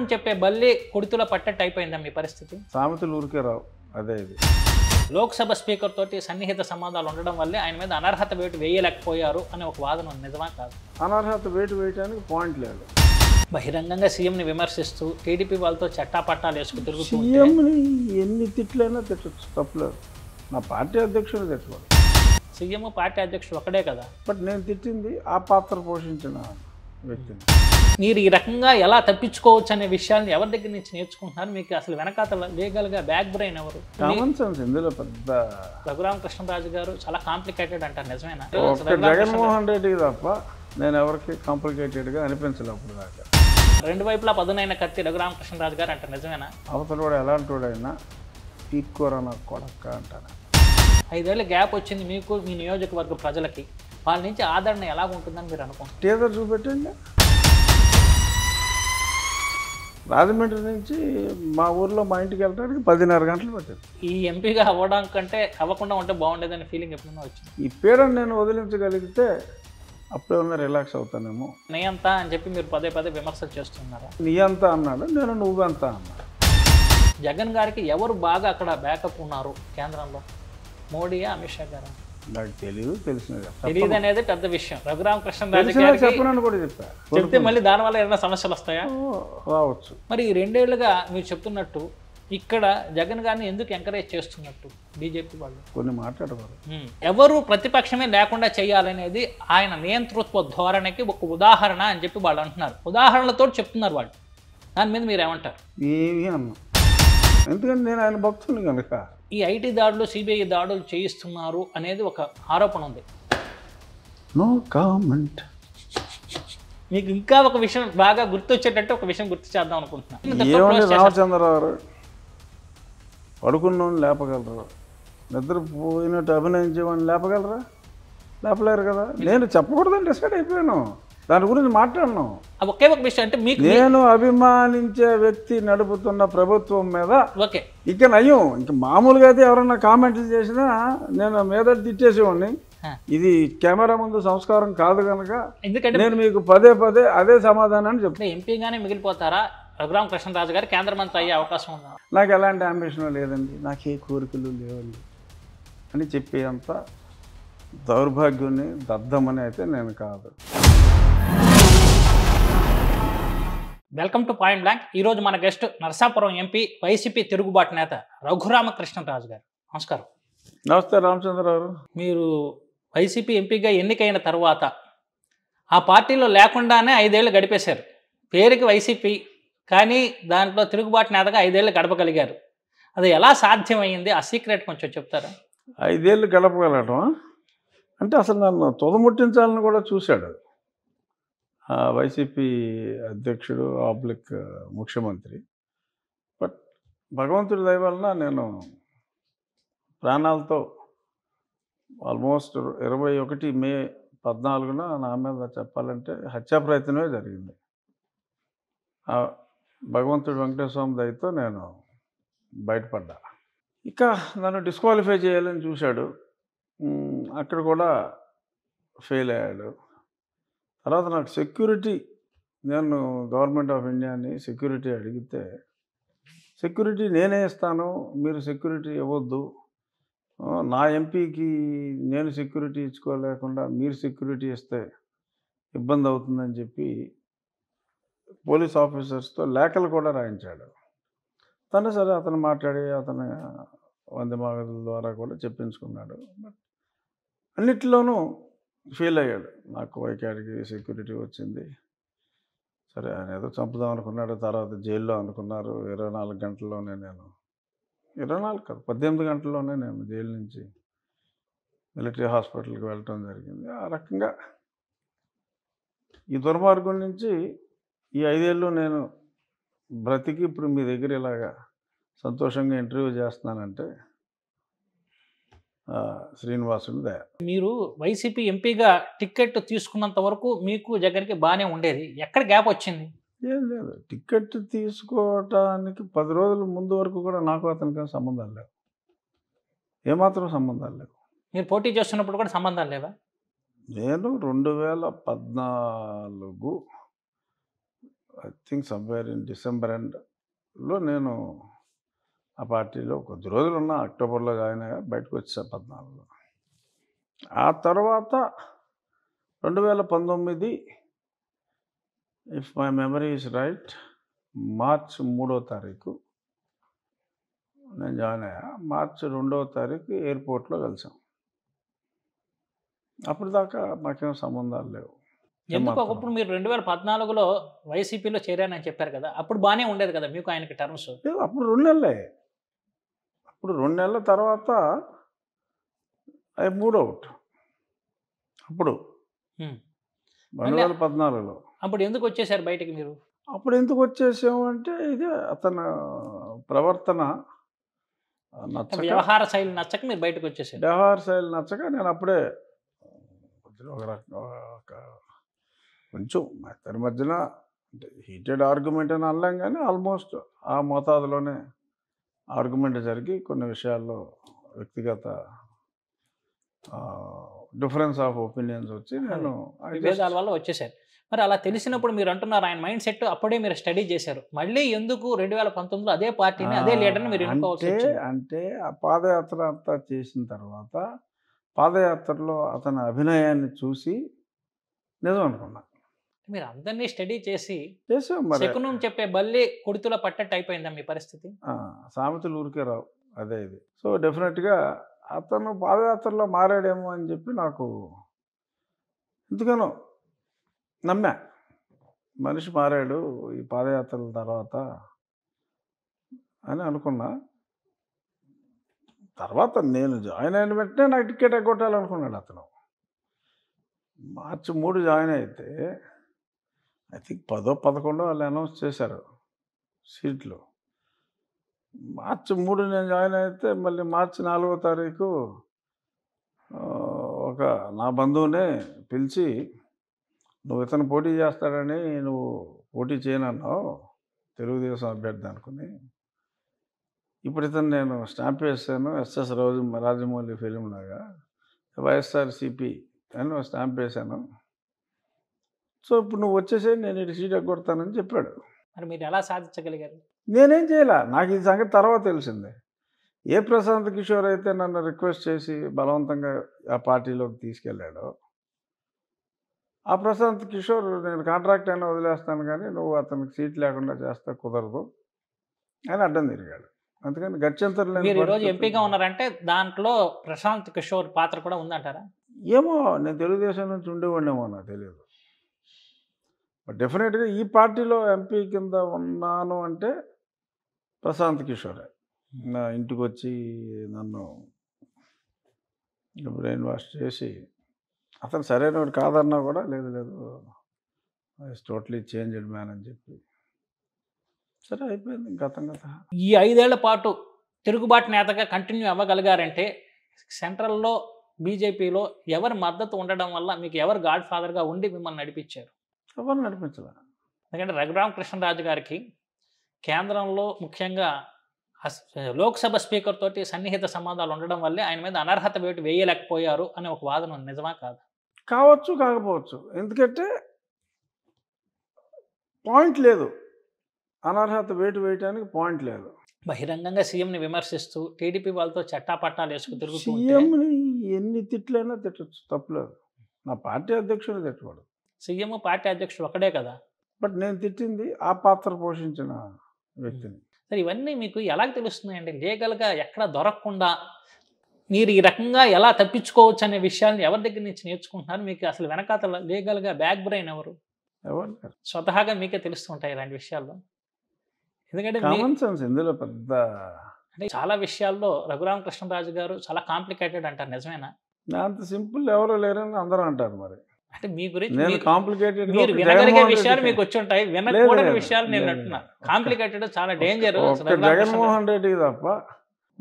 కారణం చెప్పే బల్లి కుడితుల పట్టట్టు అయిపోయిందా మీ పరిస్థితి సామెతలు ఊరికే రావు అదే ఇది లోక్సభ స్పీకర్ తోటి సన్నిహిత సంబంధాలు ఉండడం వల్లే ఆయన మీద అనర్హత వేటు వేయలేకపోయారు అనే ఒక వాదన నిజమా కాదు అనర్హత వేటు వేయడానికి పాయింట్ లేదు బహిరంగంగా సీఎంని విమర్శిస్తూ టీడీపీ వాళ్ళతో పట్టాలు వేసుకుని తిరుగుతుంది ఎన్ని తిట్లైనా తిట్టచ్చు తప్పులేదు నా పార్టీ అధ్యక్షుడు తిట్టుకోవాలి సీఎం పార్టీ అధ్యక్షుడు ఒకడే కదా బట్ నేను తిట్టింది ఆ పాత్ర పోషించిన మీరు ఈ రకంగా ఎలా తప్పించుకోవచ్చు అనే విషయాన్ని ఎవరి దగ్గర నుంచి నేర్చుకుంటున్నారు మీకు అసలు వెనకాత లీగల్గా బ్యాక్ బ్రెయిన్ ఎవరు కామన్ సెన్స్ ఇందులో పెద్ద రఘురామ్ కృష్ణరాజు గారు చాలా కాంప్లికేటెడ్ అంటారు నిజమేనా జగన్మోహన్ రెడ్డి తప్ప నేను ఎవరికి కాంప్లికేటెడ్గా అనిపించలేదు అప్పుడు దాకా రెండు వైపులా పదునైన కత్తి కృష్ణరాజు గారు అంటారు నిజమేనా అవతల కూడా ఎలాంటి వాడైనా తీక్కోరా నాకు కొడక్క అంటారు ఐదేళ్ళ గ్యాప్ వచ్చింది మీకు మీ నియోజకవర్గ ప్రజలకి వాళ్ళ నుంచి ఆదరణ ఎలా ఉంటుందని మీరు అనుకుంటారు టీజర్ చూపెట్టండి రాజమండ్రి నుంచి మా ఊర్లో మా ఇంటికి వెళ్ళడానికి పదిన్నర గంటలు పట్టింది ఈ ఎంపీగా అవ్వడం కంటే అవ్వకుండా ఉంటే బాగుండేదనే ఫీలింగ్ ఎప్పుడైనా వచ్చింది ఈ పేరును నేను వదిలించగలిగితే అప్పుడే ఉన్న రిలాక్స్ అవుతానేమో నీ అంతా అని చెప్పి మీరు పదే పదే విమర్శలు చేస్తున్నారు నీ అంతా అన్నాడు నేను నువ్వంతా అన్నాడు జగన్ గారికి ఎవరు బాగా అక్కడ బ్యాకప్ ఉన్నారు కేంద్రంలో మోడీయా అమిత్ షా గారా తెలియదు తెలిసినది అనేది పెద్ద విషయం రఘురామకృష్ణ చెప్పనని కూడా చెప్పారు చెప్తే మళ్ళీ వల్ల ఏదైనా సమస్యలు వస్తాయా రావచ్చు మరి రెండేళ్లుగా మీరు చెప్తున్నట్టు ఇక్కడ జగన్ గారిని ఎందుకు ఎంకరేజ్ చేస్తున్నట్టు బీజేపీ వాళ్ళు కొన్ని మాట్లాడవారు ఎవరు ప్రతిపక్షమే లేకుండా చేయాలనేది ఆయన నియంతృత్వ ధోరణికి ఒక ఉదాహరణ అని చెప్పి వాళ్ళు అంటున్నారు ఉదాహరణలతో చెప్తున్నారు వాళ్ళు దాని మీద మీరు ఏమంటారు ఏమి అన్నా ఎందుకంటే నేను ఆయన భక్తుని కనుక ఈ ఐటీ దాడులు సిబిఐ దాడులు చేయిస్తున్నారు అనేది ఒక ఆరోపణ ఉంది నో కామెంట్ మీకు ఇంకా ఒక విషయం బాగా గుర్తొచ్చేటట్టు ఒక విషయం గుర్తు చేద్దాం అనుకుంటున్నాను రామచంద్రరావు గారు పడుకున్న లేపగలరు నిద్రపోయినట్టు అభినయించేవాడిని లేపగలరా లేపలేరు కదా నేను చెప్పకూడదని డిసైడ్ అయిపోయాను దాని గురించి మాట్లాడను ఒకే ఒక విషయం అంటే మీకు నేను అభిమానించే వ్యక్తి నడుపుతున్న ప్రభుత్వం మీద ఓకే ఇక నయం ఇంక మామూలుగా అయితే ఎవరన్నా కామెంట్లు చేసినా నేను మీద తిట్టేసేవాడిని ఇది కెమెరా ముందు సంస్కారం కాదు కనుక ఎందుకంటే నేను మీకు పదే పదే అదే సమాధానాన్ని చెప్తాను ఎంపీగానే మిగిలిపోతారా రఘురామ కృష్ణరాజు గారు కేంద్ర మంత్రి అయ్యే అవకాశం ఉందా నాకు ఎలాంటి అంబిషన్ లేదండి నాకు ఏ కోరికలు లేవండి అని చెప్పేంత దౌర్భాగ్యుని దద్దమని అయితే నేను కాదు వెల్కమ్ టు పాయింట్ బ్లాంక్ ఈరోజు మన గెస్ట్ నర్సాపురం ఎంపీ వైసీపీ తిరుగుబాటు నేత రఘురామకృష్ణరాజు గారు నమస్కారం నమస్తే రామచంద్రరావు మీరు వైసీపీ ఎంపీగా ఎన్నికైన తర్వాత ఆ పార్టీలో లేకుండానే ఐదేళ్లు గడిపేశారు పేరుకి వైసీపీ కానీ దాంట్లో తిరుగుబాటు నేతగా ఐదేళ్లు గడపగలిగారు అది ఎలా సాధ్యమైంది ఆ సీక్రెట్ కొంచెం చెప్తారా ఐదేళ్ళు గడపగలటం అంటే అసలు నన్ను తొదముట్టించాలని కూడా చూశాడు వైసీపీ అధ్యక్షుడు ఆబ్లిక్ ముఖ్యమంత్రి బట్ భగవంతుడి దయ వలన నేను ప్రాణాలతో ఆల్మోస్ట్ ఇరవై ఒకటి మే పద్నాలుగున నా మీద చెప్పాలంటే హత్యా ప్రయత్నమే జరిగింది భగవంతుడు వెంకటేశ్వర దయతో నేను బయటపడ్డా ఇక నన్ను డిస్క్వాలిఫై చేయాలని చూశాడు అక్కడ కూడా ఫెయిల్ అయ్యాడు తర్వాత నాకు సెక్యూరిటీ నేను గవర్నమెంట్ ఆఫ్ ఇండియాని సెక్యూరిటీ అడిగితే సెక్యూరిటీ నేనే ఇస్తాను మీరు సెక్యూరిటీ ఇవ్వద్దు నా ఎంపీకి నేను సెక్యూరిటీ ఇచ్చుకోలేకుండా మీరు సెక్యూరిటీ ఇస్తే ఇబ్బంది అవుతుందని చెప్పి పోలీస్ ఆఫీసర్స్తో లేఖలు కూడా రాయించాడు తను సరే అతను మాట్లాడి అతను మాగదుల ద్వారా కూడా చెప్పించుకున్నాడు బట్ ఫీల్ అయ్యాడు నాకు వైకాడికి సెక్యూరిటీ వచ్చింది సరే ఆయన ఏదో చంపుదాం అనుకున్నాడు తర్వాత జైల్లో అనుకున్నారు ఇరవై నాలుగు గంటల్లోనే నేను ఇరవై నాలుగు కాదు పద్దెనిమిది గంటల్లోనే నేను జైలు నుంచి మిలిటరీ హాస్పిటల్కి వెళ్ళటం జరిగింది ఆ రకంగా ఈ దుర్మార్గం నుంచి ఈ ఐదేళ్ళు నేను బ్రతికి ఇప్పుడు మీ దగ్గర ఇలాగా సంతోషంగా ఇంటర్వ్యూ చేస్తున్నానంటే శ్రీనివాసు మీరు వైసీపీ ఎంపీగా టికెట్ తీసుకున్నంత వరకు మీకు జగన్కి బాగానే ఉండేది ఎక్కడ గ్యాప్ వచ్చింది ఏం లేదు టికెట్ తీసుకోవటానికి పది రోజుల ముందు వరకు కూడా నాకు అతనికి సంబంధాలు లేవు ఏమాత్రం సంబంధాలు లేవు మీరు పోటీ చేస్తున్నప్పుడు కూడా సంబంధాలు లేవా నేను రెండు వేల పద్నాలుగు I think somewhere in December ఎండ్లో నేను ఆ పార్టీలో కొద్ది రోజులు ఉన్న అక్టోబర్లో ఆయన బయటకు వచ్చా పద్నాలుగులో ఆ తర్వాత రెండు వేల పంతొమ్మిది if my memory is right March మూడో తారీఖు నేను జాయిన్ అయ్యా మార్చ్ రెండవ తారీఖు ఎయిర్పోర్ట్లో కలిసాం అప్పుడు దాకా మాకేం సంబంధాలు లేవు ఎందుకు ఒకప్పుడు మీరు రెండు వేల పద్నాలుగులో వైసీపీలో చేరానని చెప్పారు కదా అప్పుడు బాగానే ఉండేది కదా మీకు ఆయనకి టర్మ్స్ అప్పుడు రెండు నెలలే ఇప్పుడు రెండు నెలల తర్వాత ఐ మూడ్ అవుట్ అప్పుడు రెండు వేల పద్నాలుగులో అప్పుడు ఎందుకు వచ్చేసారు బయటకి మీరు అప్పుడు ఎందుకు వచ్చేసాము అంటే ఇది అతను ప్రవర్తన నచ్చక వ్యవహార శైలి నచ్చక మీరు బయటకు వచ్చేసారు వ్యవహార శైలి నచ్చక నేను అప్పుడే ఒక కొంచెం ఇద్దరి మధ్యన అంటే హీటెడ్ ఆర్గ్యుమెంట్ అని అనలేం కానీ ఆల్మోస్ట్ ఆ మోతాదులోనే ఆర్గ్యుమెంట్ జరిగి కొన్ని విషయాల్లో వ్యక్తిగత డిఫరెన్స్ ఆఫ్ ఒపీనియన్స్ వచ్చి నేను విభేదాల వల్ల వచ్చేసారు మరి అలా తెలిసినప్పుడు మీరు అంటున్నారు ఆయన మైండ్ సెట్ అప్పుడే మీరు స్టడీ చేశారు మళ్ళీ ఎందుకు రెండు వేల పంతొమ్మిదిలో అదే పార్టీని అదే లీడర్ని మీరు అంటే అంటే ఆ పాదయాత్ర అంతా చేసిన తర్వాత పాదయాత్రలో అతని అభినయాన్ని చూసి నిజం అనుకున్నా మీరు అందరినీ స్టడీ చేసి శకునం చెప్పే బల్లి కుడితుల పట్టట్టు అయిపోయిందా మీ పరిస్థితి సామెతలు ఊరికే రావు అదే ఇది సో డెఫినెట్గా అతను పాదయాత్రలో మారాడేమో అని చెప్పి నాకు ఎందుకనో నమ్మా మనిషి మారాడు ఈ పాదయాత్రల తర్వాత అని అనుకున్నా తర్వాత నేను జాయిన్ అయిన వెంటనే నాకు టికెట్ ఎగ్గొట్టాలనుకున్నాడు అతను మార్చి మూడు జాయిన్ అయితే ఐ థింక్ పదో పదకొండో వాళ్ళు అనౌన్స్ చేశారు సీట్లు మార్చి మూడు నేను జాయిన్ అయితే మళ్ళీ మార్చి నాలుగో తారీఖు ఒక నా బంధువునే పిలిచి నువ్వు ఇతను పోటీ చేస్తాడని నువ్వు పోటీ చేయనన్నావు తెలుగుదేశం అభ్యర్థి అనుకుని ఇప్పుడు ఇతను నేను స్టాంప్ వేసాను ఎస్ఎస్ రాజు రాజమౌళి ఫిలిం లాగా వైఎస్ఆర్సిపి అని స్టాంప్ వేశాను సో ఇప్పుడు నువ్వు వచ్చేసే నేను ఇటు సీట్ ఎగ్గొడతానని చెప్పాడు మరి మీరు ఎలా సాధించగలిగారు నేనేం చేయలే నాకు ఈ సంగతి తర్వాత తెలిసిందే ఏ ప్రశాంత్ కిషోర్ అయితే నన్ను రిక్వెస్ట్ చేసి బలవంతంగా ఆ పార్టీలోకి తీసుకెళ్ళాడో ఆ ప్రశాంత్ కిషోర్ నేను కాంట్రాక్ట్ అయినా వదిలేస్తాను కానీ నువ్వు అతనికి సీట్ లేకుండా చేస్తా కుదరదు అని అడ్డం తిరిగాడు అందుకని గత్యంతరం మీరు ఎంపీగా ఉన్నారంటే దాంట్లో ప్రశాంత్ కిషోర్ పాత్ర కూడా ఉందంటారా ఏమో నేను తెలుగుదేశం నుంచి ఉండేవాడినేమో నాకు తెలియదు డెఫినెట్గా ఈ పార్టీలో ఎంపీ కింద ఉన్నాను అంటే ప్రశాంత్ కిషోరే నా ఇంటికి వచ్చి నన్ను బ్రెయిన్ వాష్ చేసి అతను సరైన కాదన్నా కూడా లేదు లేదు ఇస్ టోటలీ చేంజ్డ్ మ్యాన్ అని చెప్పి సరే అయిపోయింది గతం గత ఈ ఐదేళ్ల పాటు తిరుగుబాటు నేతగా కంటిన్యూ అవ్వగలిగారంటే సెంట్రల్లో బీజేపీలో ఎవరి మద్దతు ఉండడం వల్ల మీకు ఎవరు గాడ్ ఫాదర్గా ఉండి మిమ్మల్ని నడిపించారు ఎవరు నడిపించలేరు ఎందుకంటే కృష్ణరాజు గారికి కేంద్రంలో ముఖ్యంగా లోక్సభ స్పీకర్ తోటి సన్నిహిత సంబంధాలు ఉండడం వల్లే ఆయన మీద అనర్హత వేటు వేయలేకపోయారు అనే ఒక వాదన నిజమా కాదు కావచ్చు కాకపోవచ్చు ఎందుకంటే పాయింట్ లేదు అనర్హత వేటు వేయడానికి పాయింట్ లేదు బహిరంగంగా సీఎంని విమర్శిస్తూ టీడీపీ వాళ్ళతో పట్టాలు వేసుకు తిరుగుతూ సీఎంని ఎన్ని తిట్లైనా తిట్టచ్చు తప్పులేదు నా పార్టీ అధ్యక్షుడు తిట్టుకోడు సీఎం పార్టీ అధ్యక్షుడు ఒకడే కదా బట్ నేను తిట్టింది ఆ పాత్ర పోషించిన వ్యక్తిని సరే ఇవన్నీ మీకు ఎలా తెలుస్తున్నాయండి లీగల్గా ఎక్కడ దొరకకుండా మీరు ఈ రకంగా ఎలా తప్పించుకోవచ్చు అనే విషయాన్ని ఎవరి దగ్గర నుంచి నేర్చుకుంటున్నారు మీకు అసలు వెనకాత లీగల్గా బ్యాక్ బ్రెయిన్ ఎవరు ఎవరు స్వతహాగా మీకే తెలుస్తుంటాయి ఇలాంటి విషయాల్లో ఎందుకంటే ఇందులో పెద్ద అంటే చాలా విషయాల్లో రఘురామకృష్ణరాజు గారు చాలా కాంప్లికేటెడ్ అంటారు నిజమేనా అంత సింపుల్ ఎవరు లేరని అందరూ అంటారు మరి అంటే మీ గురించి కాంప్లికేటెడ్ మీరు వినగలిగే విషయాలు మీకు వచ్చి ఉంటాయి వినకూడని విషయాలు నేను అంటున్నా కాంప్లికేటెడ్ చాలా డేంజర్ జగన్మోహన్ రెడ్డి తప్ప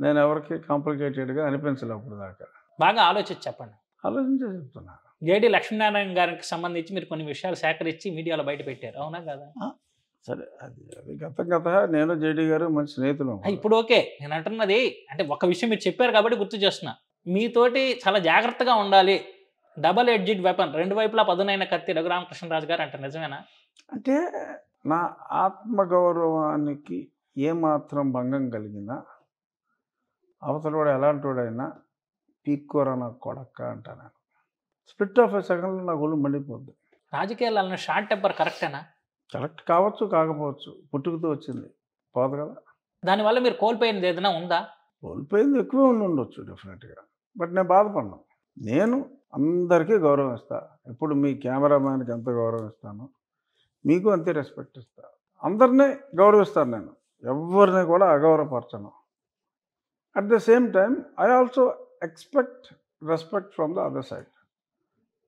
నేను ఎవరికి కాంప్లికేటెడ్గా అనిపించలే అప్పుడు దాకా బాగా ఆలోచించి చెప్పండి ఆలోచించి చెప్తున్నా జేడీ లక్ష్మీనారాయణ గారికి సంబంధించి మీరు కొన్ని విషయాలు సేకరించి మీడియాలో బయట పెట్టారు అవునా కదా సరే అది అది గత గత నేను జేడి గారు మంచి స్నేహితులు ఇప్పుడు ఓకే నేను అంటున్నది అంటే ఒక విషయం మీరు చెప్పారు కాబట్టి గుర్తు చేస్తున్నా మీతోటి చాలా జాగ్రత్తగా ఉండాలి డబల్ ఎడ్జిడ్ వెపన్ రెండు వైపులా పదునైన కత్తి రఘురామకృష్ణరాజు గారు అంటే నిజమేనా అంటే నా ఆత్మగౌరవానికి ఏమాత్రం భంగం కలిగినా అవతల కూడా ఎలాంటి వాడైనా పీక్కోరా నా కొడక్క అంటాను స్ప్లిట్ ఆఫ్ ఏ సెకండ్లో నా గుళ్ళు మండిపోద్ది రాజకీయాలను షార్ట్ టెంపర్ కరెక్టేనా కరెక్ట్ కావచ్చు కాకపోవచ్చు పుట్టుకతో వచ్చింది పోదు కదా దానివల్ల మీరు కోల్పోయింది ఏదైనా ఉందా కోల్పోయింది ఎక్కువే ఉండి ఉండొచ్చు డెఫినెట్గా బట్ నేను బాధపడ్డాను నేను అందరికీ గౌరవం ఇస్తా ఎప్పుడు మీ కెమెరామ్యాన్కి ఎంత గౌరవం ఇస్తాను మీకు అంతే రెస్పెక్ట్ ఇస్తా అందరినీ గౌరవిస్తాను నేను ఎవరిని కూడా అగౌరవపరచను at the same time I also expect respect from the other side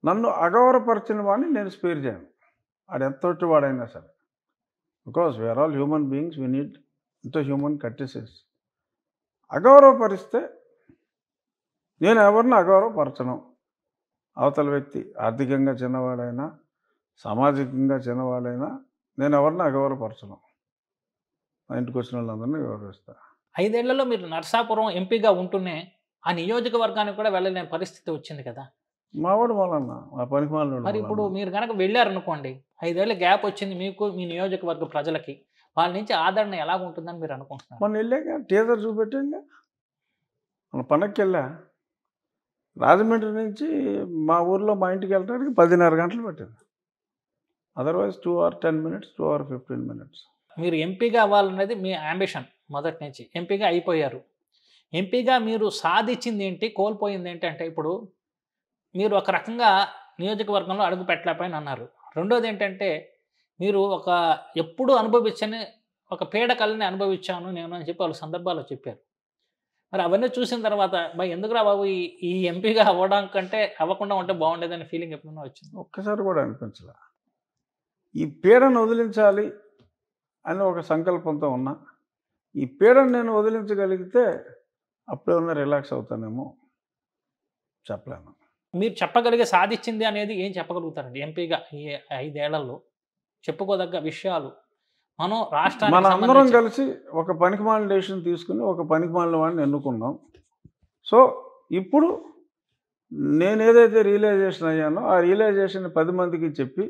నన్ను అగౌరవపరిచిన వాడిని నేను స్పేర్ చేయను అది ఎంతటి వాడైనా సరే because we are all human beings we need ఇంత హ్యూమన్ కట్టిసెస్ అగౌరవపరిస్తే నేను ఎవరిని అగౌరవపరచను అవతల వ్యక్తి ఆర్థికంగా చిన్నవాడైనా సామాజికంగా చిన్నవాడైనా నేను ఎవరిని అగౌరవపరచను మా ఇంటికి వచ్చిన వాళ్ళందరినీ గౌరవిస్తాను ఐదేళ్లలో మీరు నర్సాపురం ఎంపీగా ఉంటూనే ఆ నియోజకవర్గానికి కూడా వెళ్ళలేని పరిస్థితి వచ్చింది కదా మావాడు వాళ్ళన్న మా పనికి వాళ్ళు మరి ఇప్పుడు మీరు కనుక వెళ్ళారనుకోండి ఐదేళ్ళ గ్యాప్ వచ్చింది మీకు మీ నియోజకవర్గ ప్రజలకి వాళ్ళ నుంచి ఆదరణ ఎలా ఉంటుందని మీరు అనుకుంటున్నారు మనం వెళ్ళాక టీజర్ చూపెట్టాక మన పనికి వెళ్ళా రాజమండ్రి నుంచి మా ఊర్లో మా ఇంటికి వెళ్ళడానికి పదిన్నర గంటలు పట్టింది otherwise two or ten minutes two or fifteen minutes మీరు ఎంపీగా అవ్వాలనేది మీ అంబిషన్ మొదటి నుంచి ఎంపీగా అయిపోయారు ఎంపీగా మీరు సాధించింది ఏంటి కోల్పోయింది ఏంటి అంటే ఇప్పుడు మీరు ఒక రకంగా నియోజకవర్గంలో అడుగు పెట్టలేపని అన్నారు రెండోది ఏంటంటే మీరు ఒక ఎప్పుడు అనుభవించని ఒక పీడకల్ని అనుభవించాను నేను అని చెప్పి వాళ్ళ సందర్భాల్లో చెప్పారు మరి అవన్నీ చూసిన తర్వాత బా ఎందుకురా బాబు ఈ ఎంపీగా అవ్వడం కంటే అవ్వకుండా ఉంటే బాగుండేదనే ఫీలింగ్ ఎప్పుడైనా వచ్చింది ఒక్కసారి కూడా అనిపించలే ఈ పీడను వదిలించాలి అని ఒక సంకల్పంతో ఉన్నా ఈ పీడను నేను వదిలించగలిగితే అప్పుడే ఉన్న రిలాక్స్ అవుతానేమో చెప్పలేను మీరు చెప్పగలిగే సాధించింది అనేది ఏం చెప్పగలుగుతారండి ఎంపీగా ఈ ఐదేళ్లలో చెప్పుకోదగ్గ విషయాలు మనం రాష్ట్రానికి మన అందరం కలిసి ఒక పనికిమాలిన డెసిషన్ తీసుకుని ఒక పనికిమాలిన వాడిని ఎన్నుకున్నాం సో ఇప్పుడు నేను ఏదైతే రియలైజేషన్ అయ్యానో ఆ రియలైజేషన్ పది మందికి చెప్పి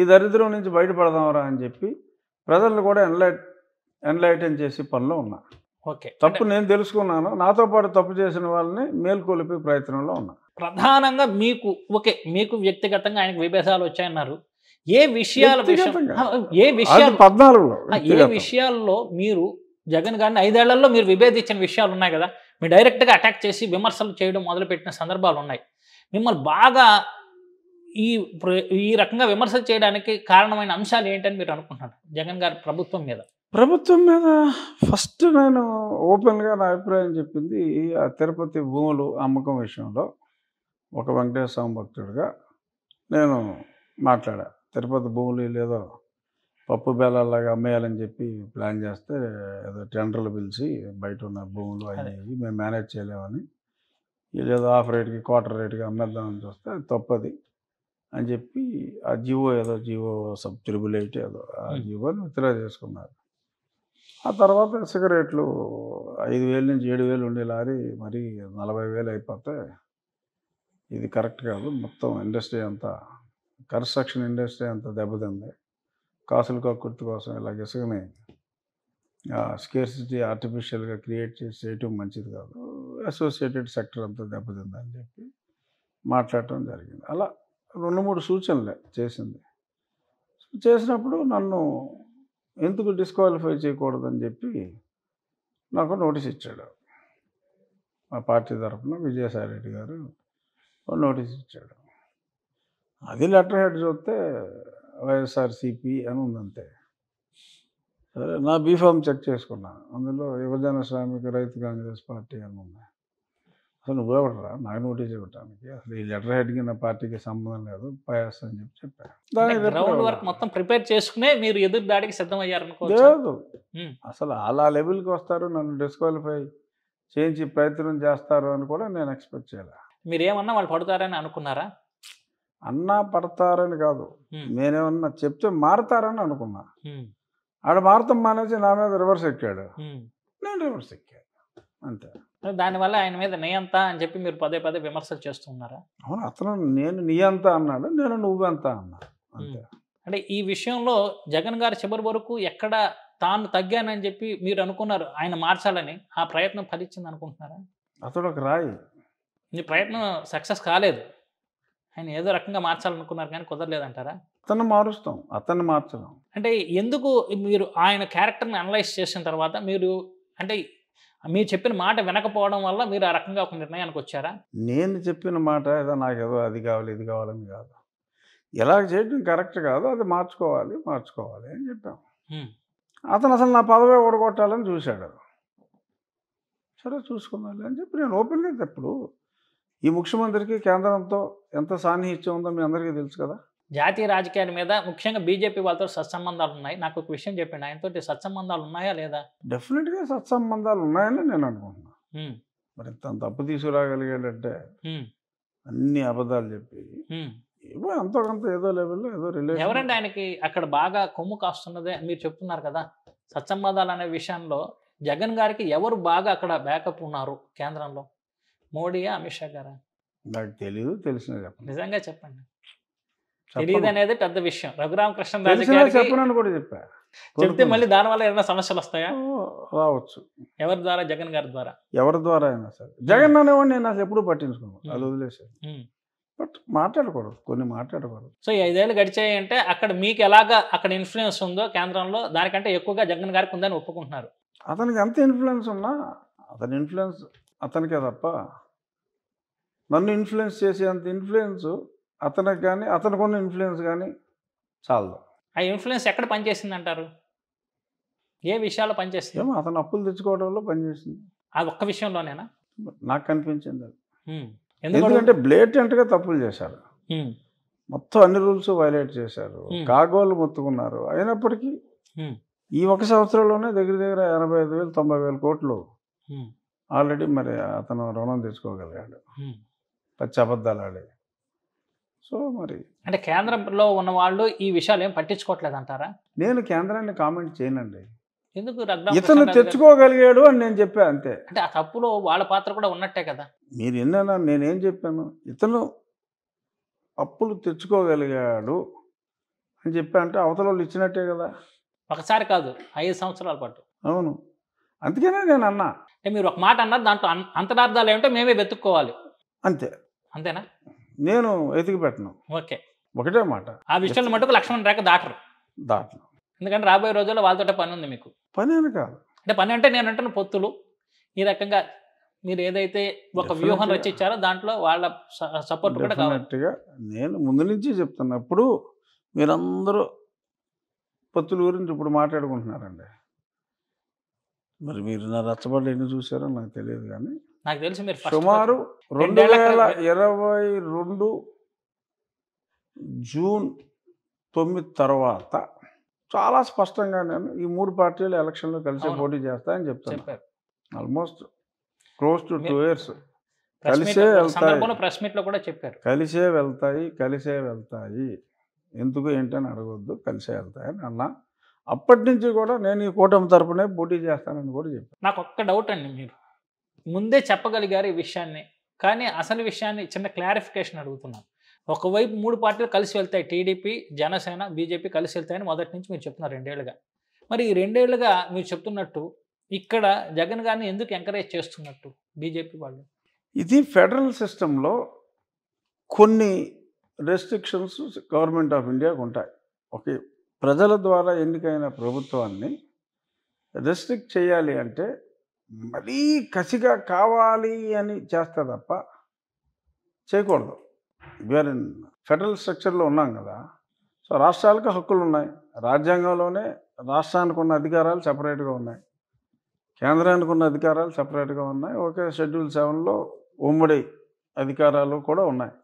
ఈ దరిద్రం నుంచి బయటపడదాంరా అని చెప్పి ప్రజలను కూడా ఎన్లైట్ ఎన్లైటన్ చేసి పనిలో ఉన్నా ఓకే తప్పు నేను తెలుసుకున్నాను నాతో పాటు తప్పు చేసిన వాళ్ళని మేల్కొలిపే ప్రయత్నంలో ఉన్నా ప్రధానంగా మీకు ఓకే మీకు వ్యక్తిగతంగా ఆయనకు విభేదాలు వచ్చాయన్నారు ఏ విషయాల ఏ విషయాలు పద్నాలుగులో ఏ విషయాల్లో మీరు జగన్ గారిని ఐదేళ్లలో మీరు విభేదించిన విషయాలు ఉన్నాయి కదా మీరు డైరెక్ట్గా అటాక్ చేసి విమర్శలు చేయడం మొదలుపెట్టిన సందర్భాలు ఉన్నాయి మిమ్మల్ని బాగా ఈ ఈ రకంగా విమర్శలు చేయడానికి కారణమైన అంశాలు ఏంటని మీరు అనుకుంటున్నారు జగన్ గారి ప్రభుత్వం మీద ప్రభుత్వం మీద ఫస్ట్ నేను ఓపెన్గా నా అభిప్రాయం చెప్పింది ఆ తిరుపతి భూములు అమ్మకం విషయంలో ఒక వెంకటేశ్వర భక్తుడిగా నేను మాట్లాడా తిరుపతి భూములు లేదో పప్పు బేలాలాగా అమ్మేయాలని చెప్పి ప్లాన్ చేస్తే ఏదో టెండర్లు పిలిచి బయట ఉన్న భూములు అనేవి మేము మేనేజ్ చేయలేమని ఏదో హాఫ్ రేట్కి క్వార్టర్ రేట్కి అమ్మేద్దామని చూస్తే తప్పది అని చెప్పి ఆ జివో ఏదో జివో సబ్ త్రిబుల్ ఎయిట్ ఏదో ఆ జివోని విత్డ్రా చేసుకున్నారు ఆ తర్వాత సిగరెట్లు ఐదు వేల నుంచి ఏడు వేలు ఉండే లారీ మరి నలభై వేలు అయిపోతే ఇది కరెక్ట్ కాదు మొత్తం ఇండస్ట్రీ అంతా కన్స్ట్రక్షన్ ఇండస్ట్రీ అంత దెబ్బతింది కాసులుగా కుర్తి కోసం ఇలా ఇసుకని స్కేర్సిటీ ఆర్టిఫిషియల్గా క్రియేట్ చేసేయటం మంచిది కాదు అసోసియేటెడ్ సెక్టర్ అంతా దెబ్బతిందని చెప్పి మాట్లాడటం జరిగింది అలా రెండు మూడు సూచనలే చేసింది చేసినప్పుడు నన్ను ఎందుకు డిస్క్వాలిఫై చేయకూడదని చెప్పి నాకు నోటీస్ ఇచ్చాడు మా పార్టీ తరఫున విజయసాయి రెడ్డి గారు నోటీస్ ఇచ్చాడు అది లెటర్ హెడ్ చూస్తే వైఎస్ఆర్సిపి అని ఉందంతే సరే నా బీఫామ్ చెక్ చేసుకున్నాను అందులో యువజన శ్రామిక రైతు కాంగ్రెస్ పార్టీ అని ఉంది అసలు నువ్వు ఎవడరా నాకు నోటీస్ ఇవ్వటానికి అసలు ఈ లెటర్ హెడ్కి నా పార్టీకి సంబంధం లేదు పయాస్ అని చెప్పి చెప్పారు వర్క్ మొత్తం ప్రిపేర్ చేసుకునే మీరు ఎదురు దాడికి సిద్ధమయ్యారు లేదు అసలు అలా లెవెల్కి వస్తారు నన్ను డిస్క్వాలిఫై చేయించి ప్రయత్నం చేస్తారు అని కూడా నేను ఎక్స్పెక్ట్ చేయాలి మీరు ఏమన్నా వాళ్ళు పడతారని అనుకున్నారా అన్నా పడతారని కాదు నేనేమన్నా చెప్తే మారతారని అనుకున్నా ఆడ మారతం మానేసి నా మీద రివర్స్ ఎక్కాడు నేను రివర్స్ ఎక్కాడు అంతే దానివల్ల ఆయన మీద నియంత అని చెప్పి మీరు పదే పదే విమర్శలు చేస్తున్నారా అవును అతను నేను నియంత అన్నాడు నేను నువ్వెంత అన్నా అంతే అంటే ఈ విషయంలో జగన్ గారు చివరి వరకు ఎక్కడ తాను తగ్గానని చెప్పి మీరు అనుకున్నారు ఆయన మార్చాలని ఆ ప్రయత్నం ఫలించింది అనుకుంటున్నారా అతడు ఒక రాయి నీ ప్రయత్నం సక్సెస్ కాలేదు ఆయన ఏదో రకంగా మార్చాలనుకున్నారు కానీ కుదరలేదంటారా అతను మారుస్తాం అతన్ని మార్చడం అంటే ఎందుకు మీరు ఆయన క్యారెక్టర్ని అనలైజ్ చేసిన తర్వాత మీరు అంటే మీరు చెప్పిన మాట వినకపోవడం వల్ల మీరు ఆ రకంగా ఒక నిర్ణయానికి వచ్చారా నేను చెప్పిన మాట ఏదో నాకు ఏదో అది కావాలి ఇది కావాలని కాదు ఎలా చేయడం కరెక్ట్ కాదు అది మార్చుకోవాలి మార్చుకోవాలి అని చెప్పాం అతను అసలు నా పదవే ఓడగొట్టాలని చూశాడు సరే చూసుకుందాం అని చెప్పి నేను లేదు ఇప్పుడు ఈ ముఖ్యమంత్రికి కేంద్రంతో ఎంత సాన్నిహిత్యం ఉందో మీ అందరికీ తెలుసు కదా జాతీయ రాజకీయాల మీద ముఖ్యంగా బీజేపీ వాళ్ళతో సత్సంబంధాలు ఉన్నాయి నాకు ఒక విషయం చెప్పండి ఆయనతో సత్సంబంధాలు ఉన్నాయా లేదా డెఫినెట్గా సత్సంబంధాలు ఉన్నాయని నేను అనుకుంటున్నా మరి తను తప్పు తీసుకురాగలిగాడంటే అన్ని అబద్ధాలు చెప్పి ఏమో అంతకంత ఏదో లెవెల్లో ఏదో రిలేషన్ ఎవరంటే ఆయనకి అక్కడ బాగా కొమ్ము కాస్తున్నదే మీరు చెప్తున్నారు కదా సత్సంబంధాలు అనే విషయంలో జగన్ గారికి ఎవరు బాగా అక్కడ బ్యాకప్ ఉన్నారు కేంద్రంలో మోడీయా అమిత్ షా గారా నాకు తెలియదు తెలిసిన చెప్పండి నిజంగా చెప్పండి తెలియదు అనేది పెద్ద విషయం రఘురామకృష్ణ చెప్పనని కూడా చెప్పా చెప్తే మళ్ళీ దాని వల్ల ఏదైనా సమస్యలు వస్తాయా రావచ్చు ఎవరి ద్వారా జగన్ గారి ద్వారా ఎవరి ద్వారా అయినా సరే జగన్ అనేవాడు నేను నాకు ఎప్పుడు పట్టించుకోను అది వదిలేసాను బట్ మాట్లాడకూడదు కొన్ని మాట్లాడకూడదు సో ఐదేళ్ళు గడిచాయి అంటే అక్కడ మీకు ఎలాగా అక్కడ ఇన్ఫ్లుయెన్స్ ఉందో కేంద్రంలో దానికంటే ఎక్కువగా జగన్ గారికి ఉందని ఒప్పుకుంటున్నారు అతనికి ఎంత ఇన్ఫ్లుయెన్స్ ఉన్నా అతని ఇన్ఫ్లుయెన్స్ అతనికే తప్ప నన్ను ఇన్ఫ్లుయెన్స్ చేసేంత ఇన్ఫ్లుయెన్స్ అతనికి కానీ అతనికున్న ఇన్ఫ్లుయెన్స్ కానీ చాలదు ఆ ఇన్ఫ్లుయెన్స్ ఎక్కడ పనిచేసింది అంటారు ఏ విషయాల్లో పనిచేస్తుంది ఏమో అతను అప్పులు తెచ్చుకోవడంలో పనిచేసింది అది ఒక్క విషయంలోనేనా నాకు కనిపించింది అది ఎందుకంటే బ్లేటెంట్గా తప్పులు చేశారు మొత్తం అన్ని రూల్స్ వైలేట్ చేశారు కాగోలు మొత్తుకున్నారు అయినప్పటికీ ఈ ఒక సంవత్సరంలోనే దగ్గర దగ్గర ఎనభై ఐదు వేలు తొంభై వేల కోట్లు ఆల్రెడీ మరి అతను రుణం తెచ్చుకోగలిగాడు పచ్చి అబద్ధాలు ఆడే సో మరి అంటే కేంద్రంలో ఉన్న వాళ్ళు ఈ విషయాలు ఏం పట్టించుకోవట్లేదు అంటారా నేను కేంద్రాన్ని కామెంట్ చేయనండి ఎందుకు ఇతను తెచ్చుకోగలిగాడు అని నేను చెప్పాను అంతే అంటే ఆ తప్పులో వాళ్ళ పాత్ర కూడా ఉన్నట్టే కదా మీరు ఎన్నైనా నేనేం చెప్పాను ఇతను అప్పులు తెచ్చుకోగలిగాడు అని చెప్పా అంటే అవతల వాళ్ళు ఇచ్చినట్టే కదా ఒకసారి కాదు ఐదు సంవత్సరాల పాటు అవును అందుకనే నేను అన్నా మీరు ఒక మాట అన్నారు దాంట్లో అంతరార్థాలు ఏమిటో మేమే వెతుక్కోవాలి అంతే అంతేనా నేను ఎతికి పెట్టను ఓకే ఒకటే మాట ఆ విషయంలో మటుకు లక్ష్మణ్ రేఖ దాటరు దాటను ఎందుకంటే రాబోయే రోజుల్లో వాళ్ళతో పని ఉంది మీకు పని అని కాదు అంటే పని అంటే నేను అంటాను పొత్తులు ఈ రకంగా మీరు ఏదైతే ఒక వ్యూహం రచించారో దాంట్లో వాళ్ళ సపోర్ట్ కూడా కావాలంటే నేను ముందు నుంచి చెప్తున్నా ఇప్పుడు మీరందరూ పొత్తుల గురించి ఇప్పుడు మాట్లాడుకుంటున్నారండి మరి మీరు నా రచ్చబడ్డ ఎన్ని చూసారో నాకు తెలియదు కానీ నాకు తెలిసి మీరు సుమారు రెండు వేల ఇరవై రెండు జూన్ తొమ్మిది తర్వాత చాలా స్పష్టంగా నేను ఈ మూడు పార్టీలు ఎలక్షన్లో కలిసి పోటీ చేస్తాయని చెప్తాను almost close to two years కలిసే వెళ్తాయి ప్రెస్ మీట్లో కూడా చెప్పారు కలిసే వెళ్తాయి కలిసే వెళ్తాయి ఎందుకు ఏంటని అడగొద్దు కలిసే వెళ్తాయి అని అన్నా అప్పటి నుంచి కూడా నేను ఈ కూటమి తరపునే పోటీ చేస్తానని కూడా చెప్పాను నాకు ఒక్క డౌట్ అండి మీరు ముందే చెప్పగలిగారు ఈ విషయాన్ని కానీ అసలు విషయాన్ని చిన్న క్లారిఫికేషన్ అడుగుతున్నాను ఒకవైపు మూడు పార్టీలు కలిసి వెళ్తాయి టీడీపీ జనసేన బీజేపీ కలిసి వెళ్తాయని మొదటి నుంచి మీరు చెప్తున్నారు రెండేళ్లుగా మరి ఈ రెండేళ్లుగా మీరు చెప్తున్నట్టు ఇక్కడ జగన్ గారిని ఎందుకు ఎంకరేజ్ చేస్తున్నట్టు బీజేపీ వాళ్ళు ఇది ఫెడరల్ సిస్టంలో కొన్ని రెస్ట్రిక్షన్స్ గవర్నమెంట్ ఆఫ్ ఇండియాకు ఉంటాయి ఓకే ప్రజల ద్వారా ఎన్నికైన ప్రభుత్వాన్ని రెస్ట్రిక్ట్ చేయాలి అంటే మరీ కసిగా కావాలి అని చేస్తా తప్ప చేయకూడదు వేర్ ఇన్ ఫెడరల్ స్ట్రక్చర్లో ఉన్నాం కదా సో రాష్ట్రాలకు హక్కులు ఉన్నాయి రాజ్యాంగంలోనే రాష్ట్రానికి ఉన్న అధికారాలు సపరేట్గా ఉన్నాయి కేంద్రానికి ఉన్న అధికారాలు సపరేట్గా ఉన్నాయి ఒకే షెడ్యూల్ సెవెన్లో ఉమ్మడి అధికారాలు కూడా ఉన్నాయి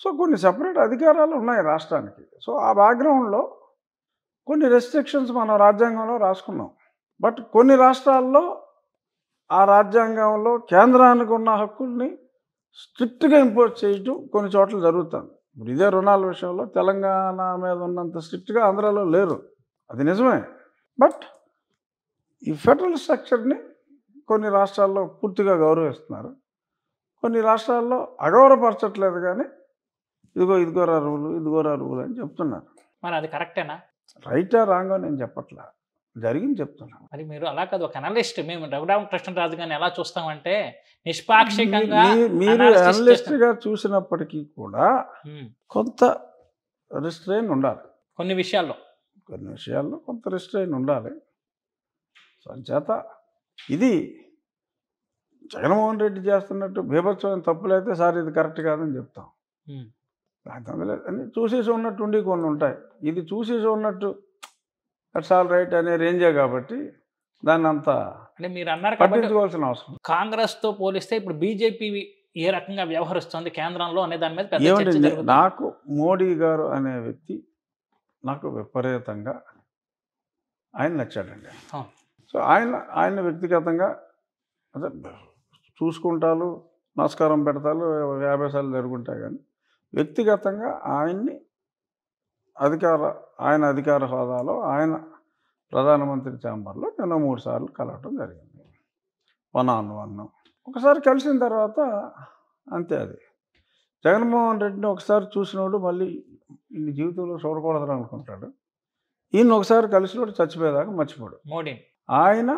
సో కొన్ని సపరేట్ అధికారాలు ఉన్నాయి రాష్ట్రానికి సో ఆ బ్యాక్గ్రౌండ్లో కొన్ని రెస్ట్రిక్షన్స్ మనం రాజ్యాంగంలో రాసుకున్నాం బట్ కొన్ని రాష్ట్రాల్లో ఆ రాజ్యాంగంలో కేంద్రానికి ఉన్న హక్కుల్ని స్ట్రిక్ట్గా ఇంపోజ్ చేయటం కొన్ని చోట్ల జరుగుతుంది ఇప్పుడు ఇదే రుణాల విషయంలో తెలంగాణ మీద ఉన్నంత స్ట్రిక్ట్గా ఆంధ్రాలో లేరు అది నిజమే బట్ ఈ ఫెడరల్ స్ట్రక్చర్ని కొన్ని రాష్ట్రాల్లో పూర్తిగా గౌరవిస్తున్నారు కొన్ని రాష్ట్రాల్లో అగౌరవపరచట్లేదు కానీ ఇదిగో ఇదిగోరా రూలు ఇదిగోరా రూలు అని చెప్తున్నారు మరి అది కరెక్టేనా రైటా రాంగో నేను చెప్పట్లా జరిగింది చెప్తున్నాం మరి మీరు అలా కాదు ఒక అనలిస్ట్ మేము రఘురామ కృష్ణరాజు గారిని ఎలా చూస్తామంటే నిష్పాక్షికంగా మీరు అనలిస్ట్ గా చూసినప్పటికీ కూడా కొంత రిస్ట్రైన్ ఉండాలి కొన్ని విషయాల్లో కొన్ని విషయాల్లో కొంత రిస్ట్రైన్ ఉండాలి సంచేత ఇది జగన్మోహన్ రెడ్డి చేస్తున్నట్టు బీభత్సమైన తప్పులైతే సార్ ఇది కరెక్ట్ కాదని చెప్తాం దాని చూసేసి ఉన్నట్టు ఉండి కొన్ని ఉంటాయి ఇది చూసేసి ఉన్నట్టు దట్స్ ఆల్ రైట్ అనే రేంజే కాబట్టి దాన్ని అంతా అంటే మీరు అన్నారు పట్టించుకోవాల్సిన అవసరం కాంగ్రెస్తో పోలిస్తే ఇప్పుడు బీజేపీ ఏ రకంగా వ్యవహరిస్తుంది కేంద్రంలో అనే దాని మీద నాకు మోడీ గారు అనే వ్యక్తి నాకు విపరీతంగా ఆయన నచ్చాడండి సో ఆయన ఆయన వ్యక్తిగతంగా అదే చూసుకుంటాలు నమస్కారం పెడతాలు యాభై సార్లు జరుగుంటాయి కానీ వ్యక్తిగతంగా ఆయన్ని అధికార ఆయన అధికార హోదాలో ఆయన ప్రధానమంత్రి ఛాంబర్లో నేను మూడు సార్లు కలవటం జరిగింది వన్ ఆన్ వన్ ఒకసారి కలిసిన తర్వాత అంతే అది జగన్మోహన్ రెడ్డిని ఒకసారి చూసినోడు మళ్ళీ ఈ జీవితంలో చూడకూడదు అనుకుంటాడు ఈయన ఒకసారి వాడు చచ్చిపోయేదాకా మర్చిపోడు మోడీ ఆయన